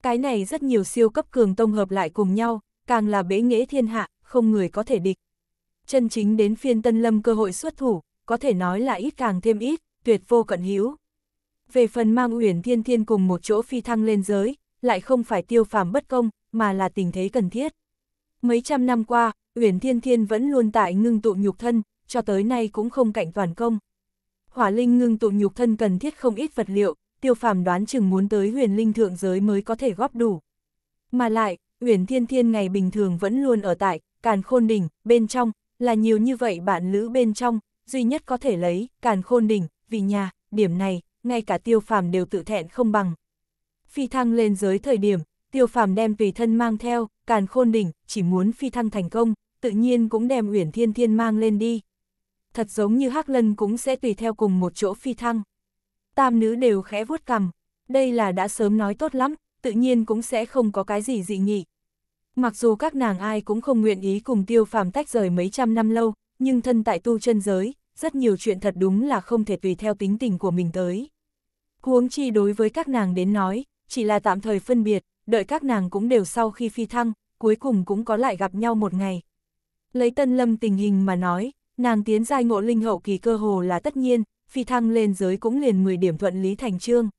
Cái này rất nhiều siêu cấp cường tông hợp lại cùng nhau, càng là bế nghĩa thiên hạ, không người có thể địch. Chân chính đến phiên Tân Lâm cơ hội xuất thủ, có thể nói là ít càng thêm ít tuyệt vô cận hữu. Về phần mang Uyển Thiên Thiên cùng một chỗ phi thăng lên giới, lại không phải tiêu phàm bất công, mà là tình thế cần thiết. Mấy trăm năm qua, Uyển Thiên Thiên vẫn luôn tại ngưng tụ nhục thân, cho tới nay cũng không cạnh toàn công. Hỏa linh ngưng tụ nhục thân cần thiết không ít vật liệu, tiêu phàm đoán chừng muốn tới huyền linh thượng giới mới có thể góp đủ. Mà lại, Uyển Thiên Thiên ngày bình thường vẫn luôn ở tại, càn khôn đỉnh, bên trong, là nhiều như vậy bạn lữ bên trong, duy nhất có thể lấy, càn khôn đỉnh, vì nhà, điểm này, ngay cả tiêu phàm đều tự thẹn không bằng. Phi thăng lên giới thời điểm, tiêu phàm đem vì thân mang theo, càn khôn đỉnh, chỉ muốn phi thăng thành công, tự nhiên cũng đem Uyển Thiên Thiên mang lên đi. Thật giống như Hắc Lân cũng sẽ tùy theo cùng một chỗ phi thăng. Tam nữ đều khẽ vuốt cằm, đây là đã sớm nói tốt lắm, tự nhiên cũng sẽ không có cái gì dị nghị. Mặc dù các nàng ai cũng không nguyện ý cùng tiêu phàm tách rời mấy trăm năm lâu, nhưng thân tại tu chân giới, rất nhiều chuyện thật đúng là không thể tùy theo tính tình của mình tới. Huống chi đối với các nàng đến nói, chỉ là tạm thời phân biệt, đợi các nàng cũng đều sau khi phi thăng, cuối cùng cũng có lại gặp nhau một ngày. Lấy tân lâm tình hình mà nói, nàng tiến giai ngộ linh hậu kỳ cơ hồ là tất nhiên, phi thăng lên giới cũng liền 10 điểm thuận lý thành trương.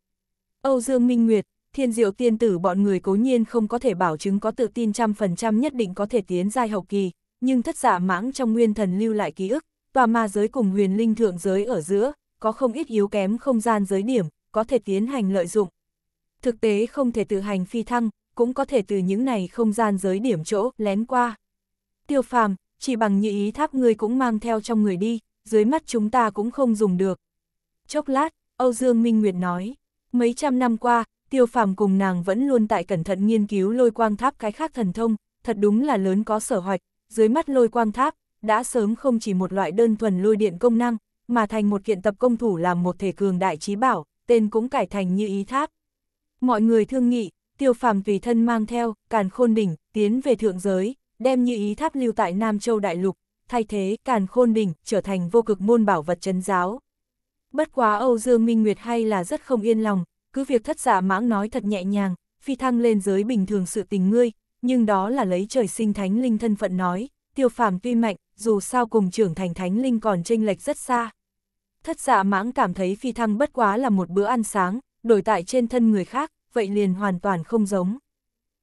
Âu Dương Minh Nguyệt, thiên diệu tiên tử bọn người cố nhiên không có thể bảo chứng có tự tin trăm phần trăm nhất định có thể tiến giai hậu kỳ, nhưng thất giả dạ mãng trong nguyên thần lưu lại ký ức, tòa ma giới cùng huyền linh thượng giới ở giữa, có không ít yếu kém không gian giới điểm, có thể tiến hành lợi dụng. Thực tế không thể tự hành phi thăng, cũng có thể từ những này không gian giới điểm chỗ lén qua. Tiêu phàm, chỉ bằng nhị ý tháp ngươi cũng mang theo trong người đi, dưới mắt chúng ta cũng không dùng được. Chốc lát, Âu Dương Minh Nguyệt nói, mấy trăm năm qua, tiêu phàm cùng nàng vẫn luôn tại cẩn thận nghiên cứu lôi quang tháp cái khác thần thông, thật đúng là lớn có sở hoạch, dưới mắt lôi quang tháp, đã sớm không chỉ một loại đơn thuần lôi điện công năng, mà thành một kiện tập công thủ làm một thể cường đại trí bảo, tên cũng cải thành như ý tháp. Mọi người thương nghị, tiêu phàm tùy thân mang theo, càn khôn đỉnh, tiến về thượng giới, đem như ý tháp lưu tại Nam Châu Đại Lục, thay thế càn khôn đỉnh trở thành vô cực môn bảo vật chấn giáo. Bất quá Âu Dương Minh Nguyệt hay là rất không yên lòng, cứ việc thất giả dạ mãng nói thật nhẹ nhàng, phi thăng lên giới bình thường sự tình ngươi, nhưng đó là lấy trời sinh thánh linh thân phận nói, tiêu phàm tuy mạnh, dù sao cùng trưởng thành thánh linh còn chênh lệch rất xa. Thất dạ mãng cảm thấy phi thăng bất quá là một bữa ăn sáng, đổi tại trên thân người khác, vậy liền hoàn toàn không giống.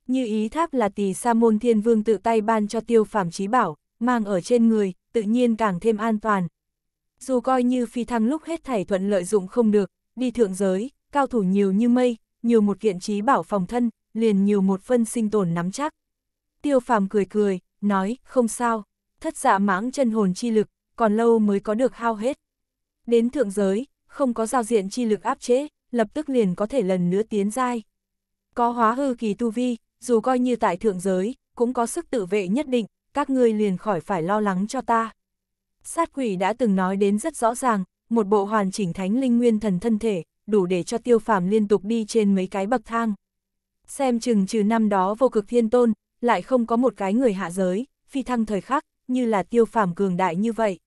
Như ý tháp là tỳ sa môn thiên vương tự tay ban cho tiêu phàm trí bảo, mang ở trên người, tự nhiên càng thêm an toàn. Dù coi như phi thăng lúc hết thảy thuận lợi dụng không được, đi thượng giới, cao thủ nhiều như mây, nhiều một kiện trí bảo phòng thân, liền nhiều một phân sinh tồn nắm chắc. Tiêu phàm cười cười, nói, không sao thất dạ mãng chân hồn chi lực, còn lâu mới có được hao hết. Đến thượng giới, không có giao diện chi lực áp chế, lập tức liền có thể lần nữa tiến giai. Có hóa hư kỳ tu vi, dù coi như tại thượng giới, cũng có sức tự vệ nhất định, các ngươi liền khỏi phải lo lắng cho ta. Sát quỷ đã từng nói đến rất rõ ràng, một bộ hoàn chỉnh thánh linh nguyên thần thân thể, đủ để cho tiêu phàm liên tục đi trên mấy cái bậc thang. Xem chừng trừ năm đó vô cực thiên tôn, lại không có một cái người hạ giới, phi thăng thời khắc, như là tiêu phàm cường đại như vậy.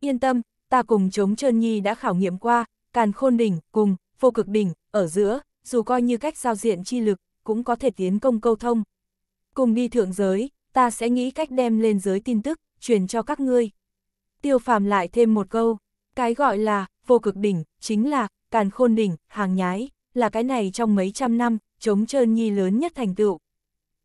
Yên tâm, ta cùng chống trơn nhi đã khảo nghiệm qua, càn khôn đỉnh, cùng, vô cực đỉnh, ở giữa, dù coi như cách giao diện chi lực, cũng có thể tiến công câu thông. Cùng đi thượng giới, ta sẽ nghĩ cách đem lên giới tin tức, truyền cho các ngươi. Tiêu phàm lại thêm một câu, cái gọi là, vô cực đỉnh, chính là, càn khôn đỉnh, hàng nhái, là cái này trong mấy trăm năm, chống trơn nhi lớn nhất thành tựu.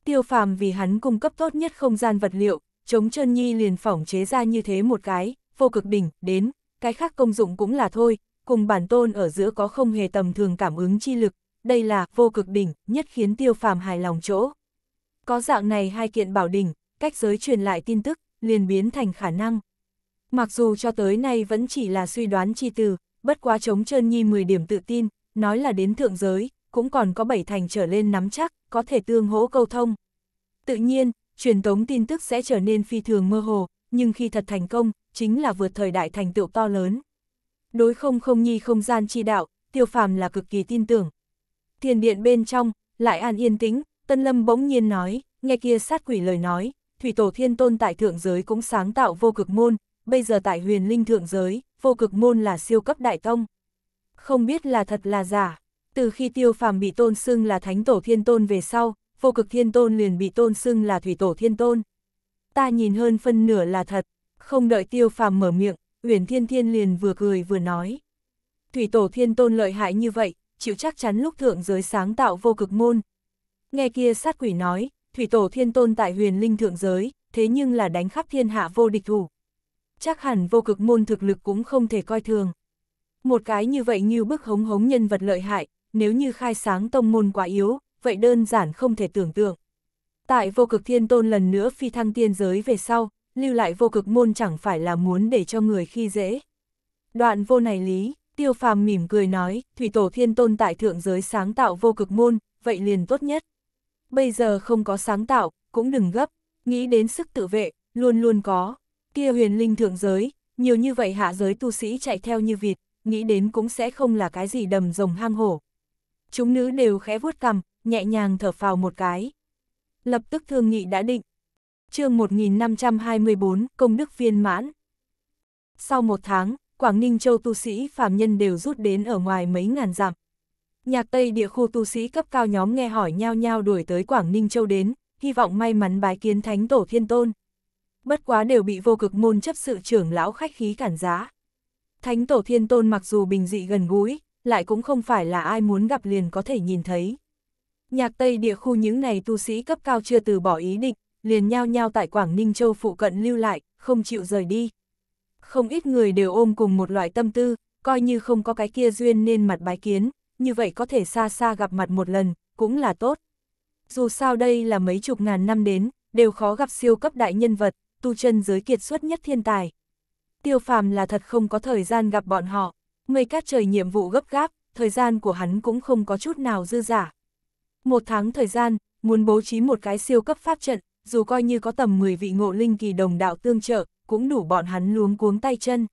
Tiêu phàm vì hắn cung cấp tốt nhất không gian vật liệu, chống chân nhi liền phỏng chế ra như thế một cái, vô cực đỉnh, đến, cái khác công dụng cũng là thôi, cùng bản tôn ở giữa có không hề tầm thường cảm ứng chi lực, đây là vô cực đỉnh, nhất khiến tiêu phàm hài lòng chỗ. Có dạng này hai kiện bảo đỉnh, cách giới truyền lại tin tức, liền biến thành khả năng. Mặc dù cho tới nay vẫn chỉ là suy đoán chi từ, bất quá chống chân nhi 10 điểm tự tin, nói là đến thượng giới, cũng còn có bảy thành trở lên nắm chắc, có thể tương hỗ câu thông. Tự nhiên, truyền tống tin tức sẽ trở nên phi thường mơ hồ, nhưng khi thật thành công, chính là vượt thời đại thành tựu to lớn. Đối không không nhi không gian chi đạo, tiêu phàm là cực kỳ tin tưởng. Thiền điện bên trong, lại an yên tĩnh, Tân Lâm bỗng nhiên nói, nghe kia sát quỷ lời nói, thủy tổ thiên tôn tại thượng giới cũng sáng tạo vô cực môn, bây giờ tại huyền linh thượng giới, vô cực môn là siêu cấp đại tông. Không biết là thật là giả, từ khi tiêu phàm bị tôn xưng là thánh tổ thiên tôn về sau, vô cực thiên tôn liền bị tôn xưng là thủy tổ thiên tôn. Ta nhìn hơn phân nửa là thật, không đợi tiêu phàm mở miệng, Uyển Thiên Thiên liền vừa cười vừa nói. Thủy tổ thiên tôn lợi hại như vậy, chịu chắc chắn lúc thượng giới sáng tạo vô cực môn. Nghe kia sát quỷ nói, thủy tổ thiên tôn tại huyền linh thượng giới, thế nhưng là đánh khắp thiên hạ vô địch thủ. Chắc hẳn vô cực môn thực lực cũng không thể coi thường. Một cái như vậy như bức hống hống nhân vật lợi hại, nếu như khai sáng tông môn quá yếu, vậy đơn giản không thể tưởng tượng. Tại vô cực thiên tôn lần nữa phi thăng tiên giới về sau, lưu lại vô cực môn chẳng phải là muốn để cho người khi dễ. Đoạn vô này lý, tiêu phàm mỉm cười nói, thủy tổ thiên tôn tại thượng giới sáng tạo vô cực môn, vậy liền tốt nhất. Bây giờ không có sáng tạo, cũng đừng gấp, nghĩ đến sức tự vệ, luôn luôn có. Kia huyền linh thượng giới, nhiều như vậy hạ giới tu sĩ chạy theo như vịt, nghĩ đến cũng sẽ không là cái gì đầm rồng hang hổ. Chúng nữ đều khẽ vuốt cằm, nhẹ nhàng thở phào một cái. Lập tức thương nghị đã định. chương 1524, công đức viên mãn. Sau một tháng, Quảng Ninh Châu tu sĩ phàm nhân đều rút đến ở ngoài mấy ngàn dặm. Nhạc Tây địa khu tu sĩ cấp cao nhóm nghe hỏi nhau nhau đuổi tới Quảng Ninh Châu đến, hy vọng may mắn bái kiến thánh tổ thiên tôn. Bất quá đều bị vô cực môn chấp sự trưởng lão khách khí cản giá. Thánh tổ thiên tôn mặc dù bình dị gần gũi, lại cũng không phải là ai muốn gặp liền có thể nhìn thấy. Nhạc Tây địa khu những này tu sĩ cấp cao chưa từ bỏ ý định, liền nhao nhao tại Quảng Ninh Châu phụ cận lưu lại, không chịu rời đi. Không ít người đều ôm cùng một loại tâm tư, coi như không có cái kia duyên nên mặt bái kiến, như vậy có thể xa xa gặp mặt một lần, cũng là tốt. Dù sao đây là mấy chục ngàn năm đến, đều khó gặp siêu cấp đại nhân vật, tu chân giới kiệt xuất nhất thiên tài. Tiêu phàm là thật không có thời gian gặp bọn họ, mây cát trời nhiệm vụ gấp gáp, thời gian của hắn cũng không có chút nào dư giả. Một tháng thời gian, muốn bố trí một cái siêu cấp pháp trận, dù coi như có tầm 10 vị ngộ linh kỳ đồng đạo tương trợ, cũng đủ bọn hắn luống cuống tay chân.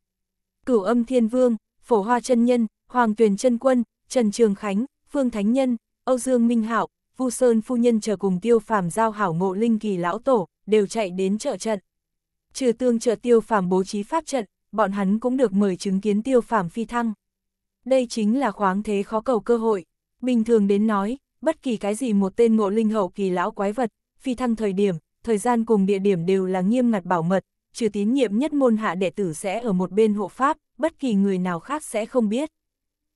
Cửu âm thiên vương, phổ hoa chân nhân, hoàng tuyền chân quân, trần trường khánh, phương thánh nhân, Âu Dương Minh Hảo, Vu Sơn phu nhân chờ cùng tiêu phàm giao hảo ngộ linh kỳ lão tổ, đều chạy đến trợ trận. Trừ tương trợ tiêu phàm bố trí pháp trận, bọn hắn cũng được mời chứng kiến tiêu phàm phi thăng. Đây chính là khoáng thế khó cầu cơ hội. Bình thường đến nói, bất kỳ cái gì một tên ngộ linh hậu kỳ lão quái vật, phi thăng thời điểm, thời gian cùng địa điểm đều là nghiêm ngặt bảo mật, trừ tín nhiệm nhất môn hạ đệ tử sẽ ở một bên hộ pháp, bất kỳ người nào khác sẽ không biết.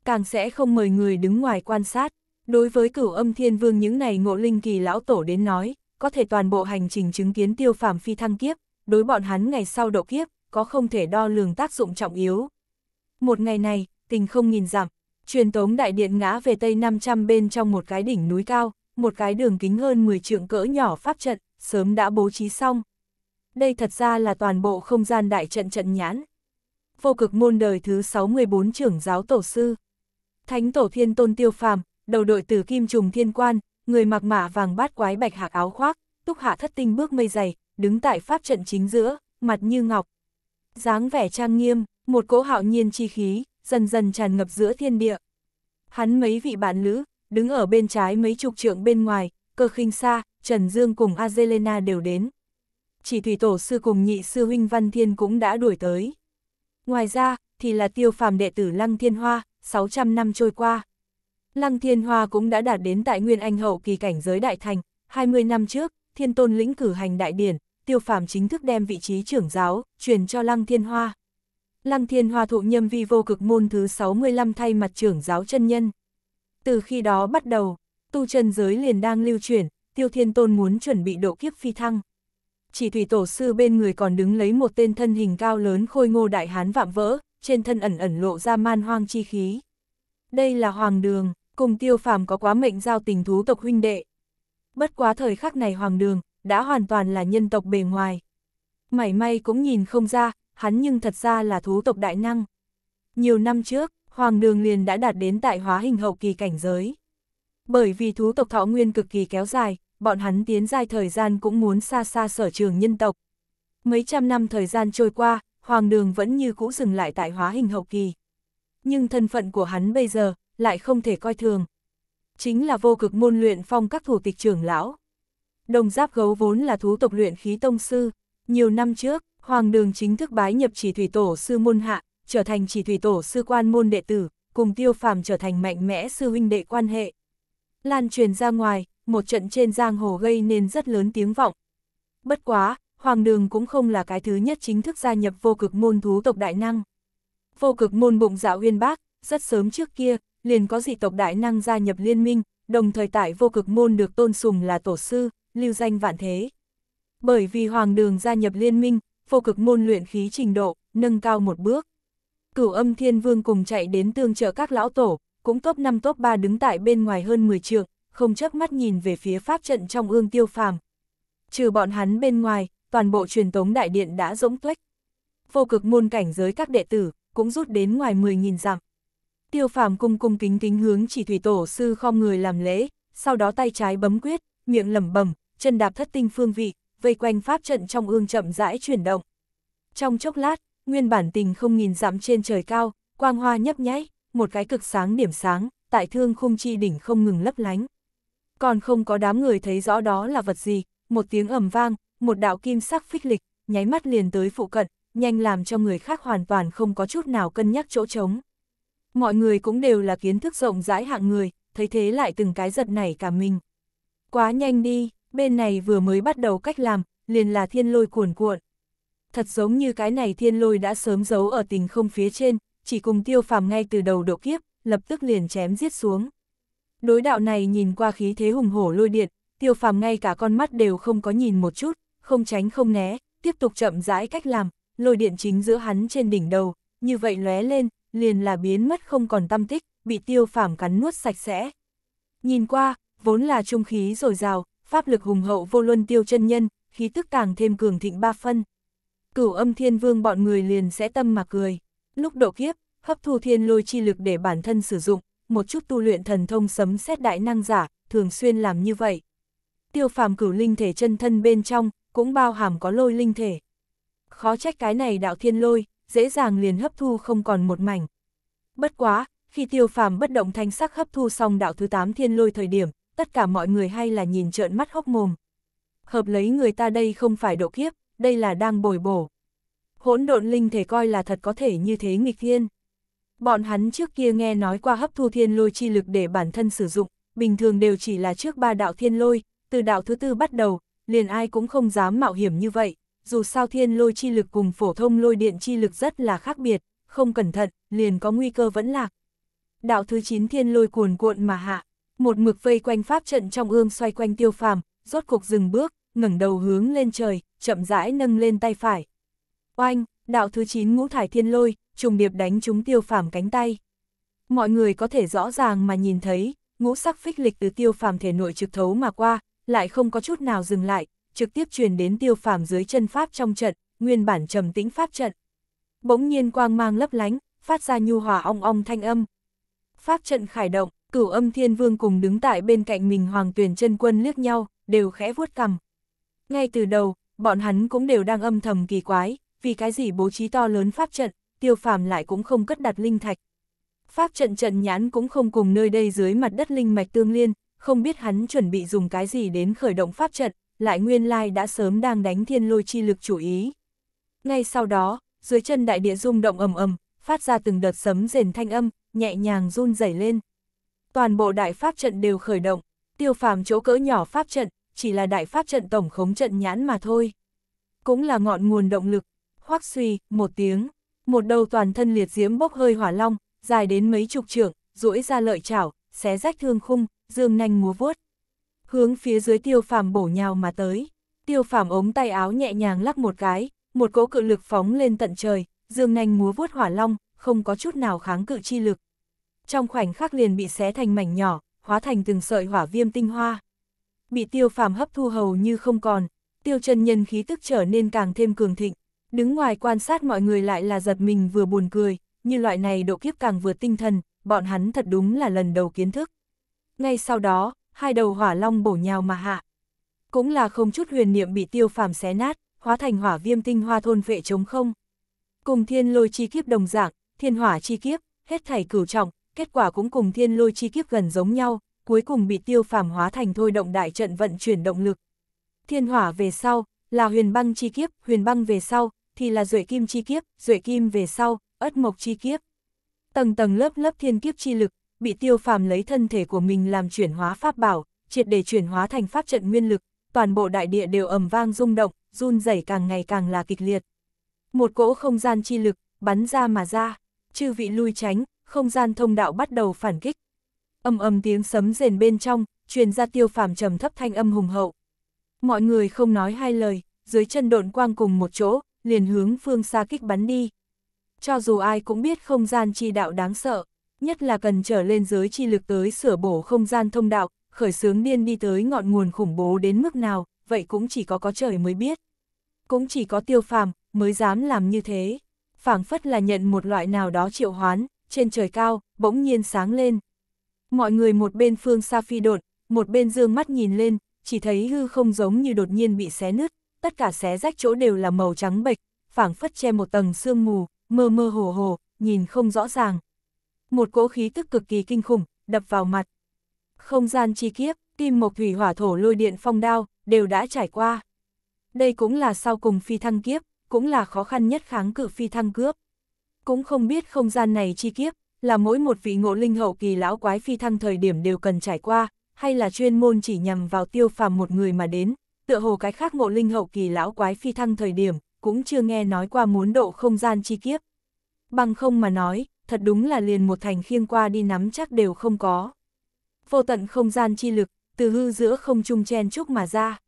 Càng sẽ không mời người đứng ngoài quan sát. Đối với cửu âm thiên vương những này ngộ linh kỳ lão tổ đến nói, có thể toàn bộ hành trình chứng kiến tiêu phàm phi thăng kiếp, đối bọn hắn ngày sau độ kiếp, có không thể đo lường tác dụng trọng yếu. Một ngày này, tình không nhìn giảm, Truyền tống đại điện ngã về tây 500 bên trong một cái đỉnh núi cao, một cái đường kính hơn 10 trượng cỡ nhỏ pháp trận, sớm đã bố trí xong. Đây thật ra là toàn bộ không gian đại trận trận nhãn. Vô cực môn đời thứ 614 trưởng giáo tổ sư. Thánh tổ thiên tôn tiêu phàm, đầu đội tử kim trùng thiên quan, người mặc mã vàng bát quái bạch hạc áo khoác, túc hạ thất tinh bước mây dày, đứng tại pháp trận chính giữa, mặt như ngọc. dáng vẻ trang nghiêm, một cỗ hạo nhiên chi khí, dần dần tràn ngập giữa thiên địa. Hắn mấy vị bạn lữ, đứng ở bên trái mấy chục trượng bên ngoài, cơ khinh xa, Trần Dương cùng Azelena đều đến. Chỉ thủy tổ sư cùng nhị sư huynh Văn Thiên cũng đã đuổi tới. Ngoài ra, thì là tiêu phàm đệ tử Lăng Thiên Hoa, 600 năm trôi qua. Lăng Thiên Hoa cũng đã đạt đến tại Nguyên Anh Hậu kỳ cảnh giới Đại Thành, 20 năm trước, Thiên Tôn lĩnh cử hành đại điển, tiêu phàm chính thức đem vị trí trưởng giáo, truyền cho Lăng Thiên Hoa. Lăng thiên hoa thụ nhâm vi vô cực môn thứ 65 thay mặt trưởng giáo chân nhân. Từ khi đó bắt đầu, tu chân giới liền đang lưu chuyển, tiêu thiên tôn muốn chuẩn bị độ kiếp phi thăng. Chỉ thủy tổ sư bên người còn đứng lấy một tên thân hình cao lớn khôi ngô đại hán vạm vỡ, trên thân ẩn ẩn lộ ra man hoang chi khí. Đây là hoàng đường, cùng tiêu phàm có quá mệnh giao tình thú tộc huynh đệ. Bất quá thời khắc này hoàng đường, đã hoàn toàn là nhân tộc bề ngoài. Mảy may cũng nhìn không ra, hắn nhưng thật ra là thú tộc đại năng. Nhiều năm trước, Hoàng Đường liền đã đạt đến tại hóa hình hậu kỳ cảnh giới. Bởi vì thú tộc thọ nguyên cực kỳ kéo dài, bọn hắn tiến dài thời gian cũng muốn xa xa sở trường nhân tộc. Mấy trăm năm thời gian trôi qua, Hoàng Đường vẫn như cũ dừng lại tại hóa hình hậu kỳ. Nhưng thân phận của hắn bây giờ lại không thể coi thường. Chính là vô cực môn luyện phong các thủ tịch trưởng lão. Đồng giáp gấu vốn là thú tộc luyện khí tông sư. Nhiều năm trước, Hoàng đường chính thức bái nhập chỉ thủy tổ sư môn hạ, trở thành chỉ thủy tổ sư quan môn đệ tử, cùng tiêu phàm trở thành mạnh mẽ sư huynh đệ quan hệ. Lan truyền ra ngoài, một trận trên giang hồ gây nên rất lớn tiếng vọng. Bất quá, Hoàng đường cũng không là cái thứ nhất chính thức gia nhập vô cực môn thú tộc đại năng. Vô cực môn bụng dạo uyên bác, rất sớm trước kia, liền có dị tộc đại năng gia nhập liên minh, đồng thời tại vô cực môn được tôn sùng là tổ sư, lưu danh vạn thế. Bởi vì hoàng đường gia nhập liên minh, Phô cực môn luyện khí trình độ, nâng cao một bước. Cửu âm thiên vương cùng chạy đến tương trợ các lão tổ, cũng top 5 top 3 đứng tại bên ngoài hơn 10 trường, không chớp mắt nhìn về phía pháp trận trong ương tiêu phàm. Trừ bọn hắn bên ngoài, toàn bộ truyền tống đại điện đã rỗng tuếch. Phô cực môn cảnh giới các đệ tử, cũng rút đến ngoài 10.000 dặm. Tiêu phàm cung cung kính kính hướng chỉ thủy tổ sư không người làm lễ, sau đó tay trái bấm quyết, miệng lẩm bẩm, chân đạp thất tinh phương vị, vây quanh pháp trận trong ương chậm rãi chuyển động. Trong chốc lát, nguyên bản tình không nhìn dặm trên trời cao, quang hoa nhấp nháy, một cái cực sáng điểm sáng, tại thương khung chi đỉnh không ngừng lấp lánh. Còn không có đám người thấy rõ đó là vật gì, một tiếng ầm vang, một đạo kim sắc phích lịch, nháy mắt liền tới phụ cận, nhanh làm cho người khác hoàn toàn không có chút nào cân nhắc chỗ trống. Mọi người cũng đều là kiến thức rộng rãi hạng người, thấy thế lại từng cái giật nảy cả mình. Quá nhanh đi, bên này vừa mới bắt đầu cách làm, liền là thiên lôi cuồn cuộn. Thật giống như cái này thiên lôi đã sớm giấu ở tình không phía trên, chỉ cùng tiêu phàm ngay từ đầu độ kiếp, lập tức liền chém giết xuống. Đối đạo này nhìn qua khí thế hùng hổ lôi điện, tiêu phàm ngay cả con mắt đều không có nhìn một chút, không tránh không né, tiếp tục chậm rãi cách làm, lôi điện chính giữa hắn trên đỉnh đầu, như vậy lóe lên, liền là biến mất không còn tâm tích, bị tiêu phàm cắn nuốt sạch sẽ. Nhìn qua, vốn là trung khí rồi rào, pháp lực hùng hậu vô luân tiêu chân nhân, khí tức càng thêm cường thịnh ba phân. Cửu âm thiên vương bọn người liền sẽ tâm mà cười. Lúc độ kiếp, hấp thu thiên lôi chi lực để bản thân sử dụng, một chút tu luyện thần thông sấm xét đại năng giả, thường xuyên làm như vậy. Tiêu phàm cửu linh thể chân thân bên trong, cũng bao hàm có lôi linh thể. Khó trách cái này đạo thiên lôi, dễ dàng liền hấp thu không còn một mảnh. Bất quá, khi tiêu phàm bất động thanh sắc hấp thu xong đạo thứ 8 thiên lôi thời điểm, tất cả mọi người hay là nhìn trợn mắt hốc mồm. Hợp lấy người ta đây không phải độ kiếp, đây là đang bồi bổ. Hỗn độn linh thể coi là thật có thể như thế nghịch thiên. Bọn hắn trước kia nghe nói qua hấp thu thiên lôi chi lực để bản thân sử dụng, bình thường đều chỉ là trước ba đạo thiên lôi, từ đạo thứ tư bắt đầu, liền ai cũng không dám mạo hiểm như vậy, dù sao thiên lôi chi lực cùng phổ thông lôi điện chi lực rất là khác biệt, không cẩn thận, liền có nguy cơ vẫn lạc. Đạo thứ 9 thiên lôi cuồn cuộn mà hạ, một mực vây quanh pháp trận trong ương xoay quanh tiêu phàm, rốt cuộc dừng bước, ngẩng đầu hướng lên trời, chậm rãi nâng lên tay phải. Oanh, đạo thứ 9 ngũ thải thiên lôi, trùng điệp đánh trúng tiêu phàm cánh tay. Mọi người có thể rõ ràng mà nhìn thấy, ngũ sắc phích lịch từ tiêu phàm thể nội trực thấu mà qua, lại không có chút nào dừng lại, trực tiếp truyền đến tiêu phàm dưới chân pháp trong trận, nguyên bản trầm tĩnh pháp trận. Bỗng nhiên quang mang lấp lánh, phát ra nhu hòa ong ong thanh âm. Pháp trận khải động, cửu âm thiên vương cùng đứng tại bên cạnh mình hoàng tuyển chân quân liếc nhau, đều khẽ vuốt cằm. Ngay từ đầu, bọn hắn cũng đều đang âm thầm kỳ quái, vì cái gì bố trí to lớn pháp trận, tiêu phàm lại cũng không cất đặt linh thạch. Pháp trận trận nhãn cũng không cùng nơi đây dưới mặt đất linh mạch tương liên, không biết hắn chuẩn bị dùng cái gì đến khởi động pháp trận, lại nguyên lai đã sớm đang đánh thiên lôi chi lực chủ ý. Ngay sau đó, dưới chân đại địa rung động ầm ầm, phát ra từng đợt sấm rền thanh âm, nhẹ nhàng run rẩy lên. Toàn bộ đại pháp trận đều khởi động, tiêu phàm chỗ cỡ nhỏ pháp trận, chỉ là đại pháp trận tổng khống trận nhãn mà thôi. Cũng là ngọn nguồn động lực, hoắc suy, một tiếng, một đầu toàn thân liệt diễm bốc hơi hỏa long, dài đến mấy chục trượng, duỗi ra lợi chảo, xé rách thương khung, dương nanh múa vuốt. Hướng phía dưới tiêu phàm bổ nhào mà tới, tiêu phàm ống tay áo nhẹ nhàng lắc một cái, một cỗ cự lực phóng lên tận trời, dương nanh múa vuốt hỏa long, không có chút nào kháng cự chi lực trong khoảnh khắc liền bị xé thành mảnh nhỏ, hóa thành từng sợi hỏa viêm tinh hoa. Bị tiêu phàm hấp thu hầu như không còn, tiêu chân nhân khí tức trở nên càng thêm cường thịnh. Đứng ngoài quan sát mọi người lại là giật mình vừa buồn cười, như loại này độ kiếp càng vượt tinh thần, bọn hắn thật đúng là lần đầu kiến thức. Ngay sau đó, hai đầu hỏa long bổ nhào mà hạ. Cũng là không chút huyền niệm bị tiêu phàm xé nát, hóa thành hỏa viêm tinh hoa thôn vệ chống không. Cùng thiên lôi chi kiếp đồng dạng, thiên hỏa chi kiếp, hết thảy cửu trọng, kết quả cũng cùng thiên lôi chi kiếp gần giống nhau, cuối cùng bị tiêu phàm hóa thành thôi động đại trận vận chuyển động lực. Thiên hỏa về sau, là huyền băng chi kiếp, huyền băng về sau, thì là rưỡi kim chi kiếp, rưỡi kim về sau, ất mộc chi kiếp. Tầng tầng lớp lớp thiên kiếp chi lực, bị tiêu phàm lấy thân thể của mình làm chuyển hóa pháp bảo, triệt để chuyển hóa thành pháp trận nguyên lực, toàn bộ đại địa đều ầm vang rung động, run rẩy càng ngày càng là kịch liệt. Một cỗ không gian chi lực, bắn ra mà ra, chư vị lui tránh, không gian thông đạo bắt đầu phản kích. Âm âm tiếng sấm rền bên trong, truyền ra tiêu phàm trầm thấp thanh âm hùng hậu. Mọi người không nói hai lời, dưới chân độn quang cùng một chỗ, liền hướng phương xa kích bắn đi. Cho dù ai cũng biết không gian chi đạo đáng sợ, nhất là cần trở lên giới chi lực tới sửa bổ không gian thông đạo, khởi sướng điên đi tới ngọn nguồn khủng bố đến mức nào, vậy cũng chỉ có có trời mới biết. Cũng chỉ có tiêu phàm, mới dám làm như thế. phảng phất là nhận một loại nào đó triệu hoán, trên trời cao, bỗng nhiên sáng lên. Mọi người một bên phương xa phi đột, một bên dương mắt nhìn lên, chỉ thấy hư không giống như đột nhiên bị xé nứt, tất cả xé rách chỗ đều là màu trắng bệch, phảng phất che một tầng sương mù, mơ mơ hồ hồ, nhìn không rõ ràng. Một cỗ khí tức cực kỳ kinh khủng, đập vào mặt. Không gian chi kiếp, kim mộc thủy hỏa thổ lôi điện phong đao, đều đã trải qua. Đây cũng là sau cùng phi thăng kiếp, cũng là khó khăn nhất kháng cự phi thăng cướp. Cũng không biết không gian này chi kiếp, là mỗi một vị ngộ linh hậu kỳ lão quái phi thăng thời điểm đều cần trải qua, hay là chuyên môn chỉ nhằm vào tiêu phàm một người mà đến, tựa hồ cái khác ngộ linh hậu kỳ lão quái phi thăng thời điểm, cũng chưa nghe nói qua muốn độ không gian chi kiếp. Bằng không mà nói, thật đúng là liền một thành khiêng qua đi nắm chắc đều không có. Vô tận không gian chi lực, từ hư giữa không trung chen chúc mà ra.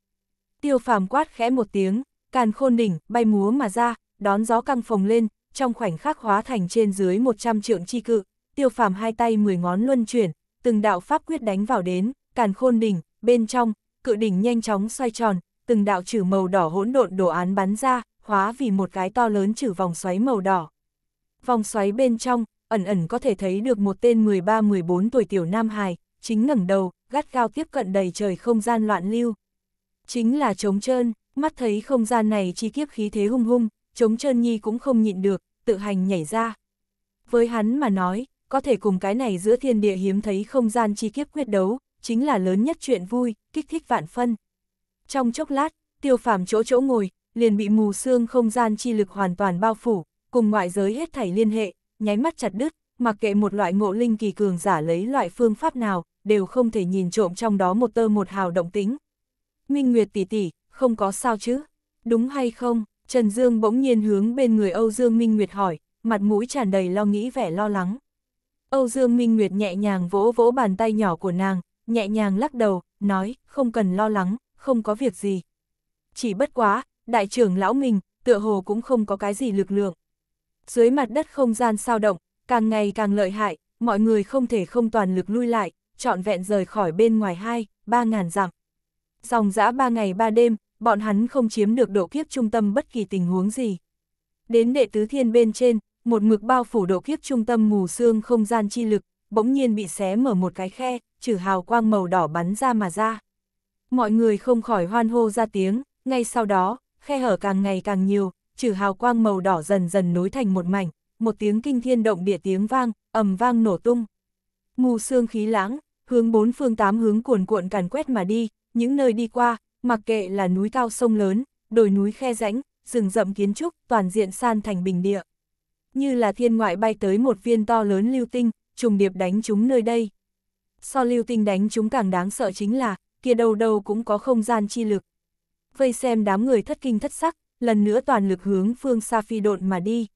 Tiêu phàm quát khẽ một tiếng, càn khôn đỉnh, bay múa mà ra, đón gió căng phồng lên, trong khoảnh khắc hóa thành trên dưới 100 trượng chi cự, tiêu phàm hai tay 10 ngón luân chuyển, từng đạo pháp quyết đánh vào đến, càn khôn đỉnh, bên trong, cự đỉnh nhanh chóng xoay tròn, từng đạo chữ màu đỏ hỗn độn đồ án bắn ra, hóa vì một cái to lớn chữ vòng xoáy màu đỏ. Vòng xoáy bên trong, ẩn ẩn có thể thấy được một tên 13-14 tuổi tiểu nam hài, chính ngẩng đầu, gắt gao tiếp cận đầy trời không gian loạn lưu. Chính là trống trơn, mắt thấy không gian này chi kiếp khí thế hung hung, chống chân nhi cũng không nhịn được, tự hành nhảy ra. Với hắn mà nói, có thể cùng cái này giữa thiên địa hiếm thấy không gian chi kiếp quyết đấu, chính là lớn nhất chuyện vui, kích thích vạn phân. Trong chốc lát, tiêu phàm chỗ chỗ ngồi, liền bị mù xương không gian chi lực hoàn toàn bao phủ, cùng ngoại giới hết thảy liên hệ, nháy mắt chặt đứt, mặc kệ một loại ngộ linh kỳ cường giả lấy loại phương pháp nào, đều không thể nhìn trộm trong đó một tơ một hào động tính. Minh Nguyệt tỷ tỷ, không có sao chứ? Đúng hay không? Trần Dương bỗng nhiên hướng bên người Âu Dương Minh Nguyệt hỏi, mặt mũi tràn đầy lo nghĩ vẻ lo lắng. Âu Dương Minh Nguyệt nhẹ nhàng vỗ vỗ bàn tay nhỏ của nàng, nhẹ nhàng lắc đầu, nói, không cần lo lắng, không có việc gì. Chỉ bất quá, đại trưởng lão mình, tựa hồ cũng không có cái gì lực lượng. Dưới mặt đất không gian sao động, càng ngày càng lợi hại, mọi người không thể không toàn lực lui lại, trọn vẹn rời khỏi bên ngoài hai, ba ngàn dặm. Dòng dã ba ngày ba đêm, bọn hắn không chiếm được độ kiếp trung tâm bất kỳ tình huống gì. Đến đệ tứ thiên bên trên, một mực bao phủ độ kiếp trung tâm mù xương không gian chi lực, bỗng nhiên bị xé mở một cái khe, trừ hào quang màu đỏ bắn ra mà ra. Mọi người không khỏi hoan hô ra tiếng, ngay sau đó, khe hở càng ngày càng nhiều, trừ hào quang màu đỏ dần dần nối thành một mảnh, một tiếng kinh thiên động địa tiếng vang, ầm vang nổ tung. Mù xương khí lãng, hướng bốn phương tám hướng cuồn cuộn càn quét mà đi, những nơi đi qua, mặc kệ là núi cao sông lớn, đồi núi khe rãnh, rừng rậm kiến trúc, toàn diện san thành bình địa. Như là thiên ngoại bay tới một viên to lớn lưu tinh, trùng điệp đánh chúng nơi đây. So lưu tinh đánh chúng càng đáng sợ chính là, kia đầu đầu cũng có không gian chi lực. Vây xem đám người thất kinh thất sắc, lần nữa toàn lực hướng phương xa phi độn mà đi.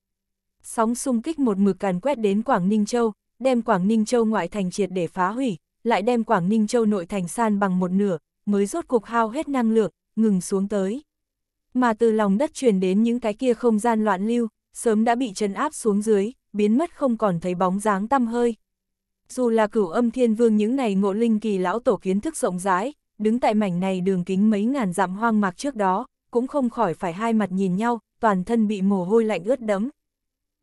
Sóng xung kích một mực càn quét đến Quảng Ninh Châu, đem Quảng Ninh Châu ngoại thành triệt để phá hủy, lại đem Quảng Ninh Châu nội thành san bằng một nửa, mới rốt cuộc hao hết năng lượng, ngừng xuống tới. Mà từ lòng đất truyền đến những cái kia không gian loạn lưu, sớm đã bị trấn áp xuống dưới, biến mất không còn thấy bóng dáng tăm hơi. Dù là cửu âm thiên vương những này ngộ linh kỳ lão tổ kiến thức rộng rãi, đứng tại mảnh này đường kính mấy ngàn dặm hoang mạc trước đó, cũng không khỏi phải hai mặt nhìn nhau, toàn thân bị mồ hôi lạnh ướt đẫm.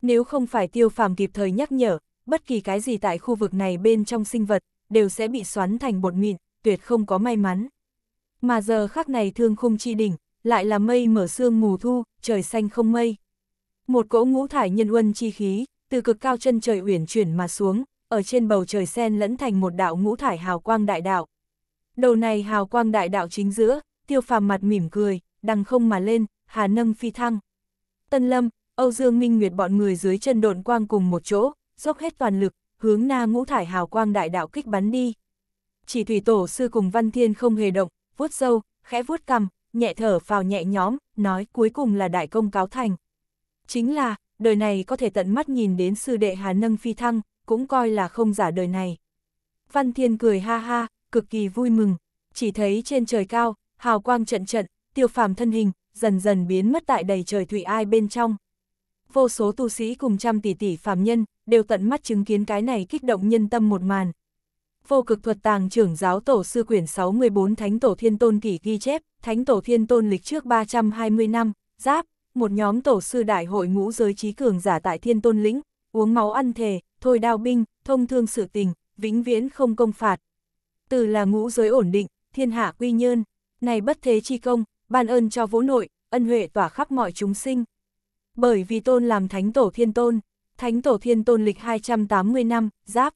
Nếu không phải tiêu phàm kịp thời nhắc nhở, bất kỳ cái gì tại khu vực này bên trong sinh vật, đều sẽ bị xoắn thành bột mịn, tuyệt không có may mắn mà giờ khắc này thương khung chi đỉnh, lại là mây mở sương mù thu, trời xanh không mây. Một cỗ ngũ thải nhân uân chi khí, từ cực cao chân trời uyển chuyển mà xuống, ở trên bầu trời sen lẫn thành một đạo ngũ thải hào quang đại đạo. Đầu này hào quang đại đạo chính giữa, tiêu phàm mặt mỉm cười, đằng không mà lên, hà nâng phi thăng. Tân Lâm, Âu Dương Minh Nguyệt bọn người dưới chân độn quang cùng một chỗ, dốc hết toàn lực, hướng na ngũ thải hào quang đại đạo kích bắn đi. Chỉ thủy tổ sư cùng Văn Thiên không hề động, vuốt râu, khẽ vuốt cằm, nhẹ thở phào nhẹ nhõm, nói cuối cùng là đại công cáo thành. Chính là, đời này có thể tận mắt nhìn đến sư đệ Hà Nâng phi thăng, cũng coi là không giả đời này. Văn Thiên cười ha ha, cực kỳ vui mừng, chỉ thấy trên trời cao, hào quang trận trận, tiêu phàm thân hình, dần dần biến mất tại đầy trời thủy ai bên trong. Vô số tu sĩ cùng trăm tỷ tỷ phàm nhân, đều tận mắt chứng kiến cái này kích động nhân tâm một màn, vô cực thuật tàng trưởng giáo tổ sư quyển 614 Thánh Tổ Thiên Tôn kỳ ghi chép, Thánh Tổ Thiên Tôn lịch trước 320 năm, giáp, một nhóm tổ sư đại hội ngũ giới trí cường giả tại Thiên Tôn lĩnh, uống máu ăn thề, thôi đao binh, thông thương sự tình, vĩnh viễn không công phạt. Từ là ngũ giới ổn định, thiên hạ quy nhơn, này bất thế chi công, ban ơn cho vỗ nội, ân huệ tỏa khắp mọi chúng sinh. Bởi vì tôn làm Thánh Tổ Thiên Tôn, Thánh Tổ Thiên Tôn lịch 280 năm, giáp.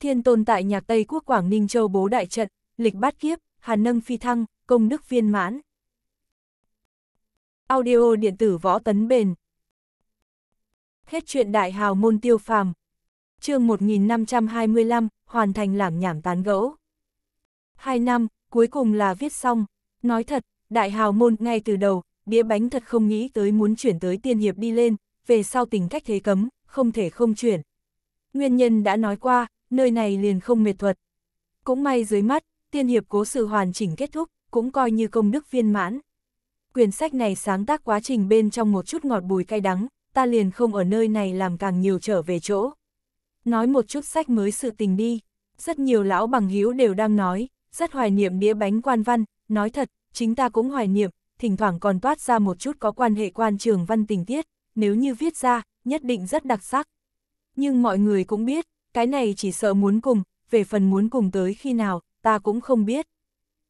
Thiên tôn tại nhạc Tây Quốc Quảng Ninh Châu bố đại trận, lịch bát kiếp, hàn nâng phi thăng, công đức viên mãn. Audio điện tử võ tấn bền. Hết chuyện đại hào môn tiêu phàm. chương 1525, hoàn thành làm nhảm tán gẫu. Hai năm, cuối cùng là viết xong. Nói thật, đại hào môn ngay từ đầu, đĩa bánh thật không nghĩ tới muốn chuyển tới tiên hiệp đi lên, về sau tình cách thế cấm, không thể không chuyển. Nguyên nhân đã nói qua, nơi này liền không mệt thuật. Cũng may dưới mắt, tiên hiệp cố sự hoàn chỉnh kết thúc, cũng coi như công đức viên mãn. Quyển sách này sáng tác quá trình bên trong một chút ngọt bùi cay đắng, ta liền không ở nơi này làm càng nhiều trở về chỗ. Nói một chút sách mới sự tình đi, rất nhiều lão bằng hữu đều đang nói, rất hoài niệm đĩa bánh quan văn, nói thật, chính ta cũng hoài niệm, thỉnh thoảng còn toát ra một chút có quan hệ quan trường văn tình tiết, nếu như viết ra, nhất định rất đặc sắc. Nhưng mọi người cũng biết, cái này chỉ sợ muốn cùng, về phần muốn cùng tới khi nào, ta cũng không biết.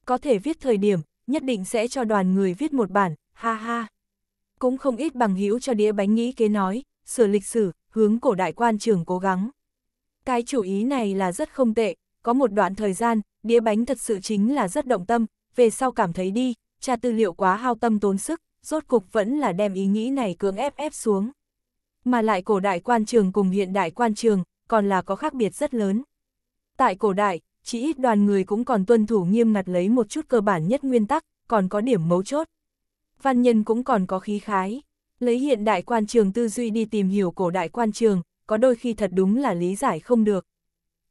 Có thể viết thời điểm, nhất định sẽ cho đoàn người viết một bản, ha ha. Cũng không ít bằng hữu cho đĩa bánh nghĩ kế nói, sửa lịch sử, hướng cổ đại quan trường cố gắng. Cái chủ ý này là rất không tệ, có một đoạn thời gian, đĩa bánh thật sự chính là rất động tâm, về sau cảm thấy đi, tra tư liệu quá hao tâm tốn sức, rốt cục vẫn là đem ý nghĩ này cưỡng ép ép xuống. Mà lại cổ đại quan trường cùng hiện đại quan trường, còn là có khác biệt rất lớn. Tại cổ đại, chỉ ít đoàn người cũng còn tuân thủ nghiêm ngặt lấy một chút cơ bản nhất nguyên tắc, còn có điểm mấu chốt. Văn nhân cũng còn có khí khái, lấy hiện đại quan trường tư duy đi tìm hiểu cổ đại quan trường, có đôi khi thật đúng là lý giải không được.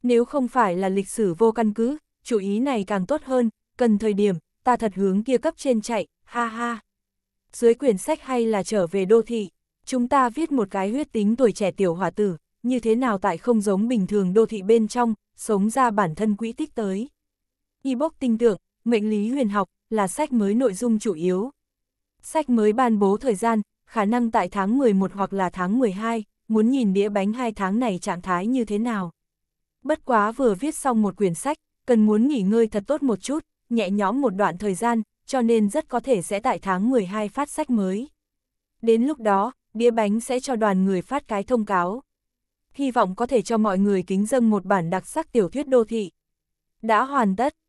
Nếu không phải là lịch sử vô căn cứ, chủ ý này càng tốt hơn, cần thời điểm, ta thật hướng kia cấp trên chạy, ha ha. Dưới quyển sách hay là trở về đô thị, chúng ta viết một cái huyết tính tuổi trẻ tiểu hòa tử, như thế nào tại không giống bình thường đô thị bên trong, sống ra bản thân quỹ tích tới. Y bốc tinh tượng, mệnh lý huyền học, là sách mới nội dung chủ yếu. Sách mới ban bố thời gian, khả năng tại tháng 11 hoặc là tháng 12, muốn nhìn đĩa bánh hai tháng này trạng thái như thế nào. Bất quá vừa viết xong một quyển sách, cần muốn nghỉ ngơi thật tốt một chút, nhẹ nhõm một đoạn thời gian, cho nên rất có thể sẽ tại tháng 12 phát sách mới. Đến lúc đó, đĩa bánh sẽ cho đoàn người phát cái thông cáo hy vọng có thể cho mọi người kính dâng một bản đặc sắc tiểu thuyết đô thị. Đã hoàn tất.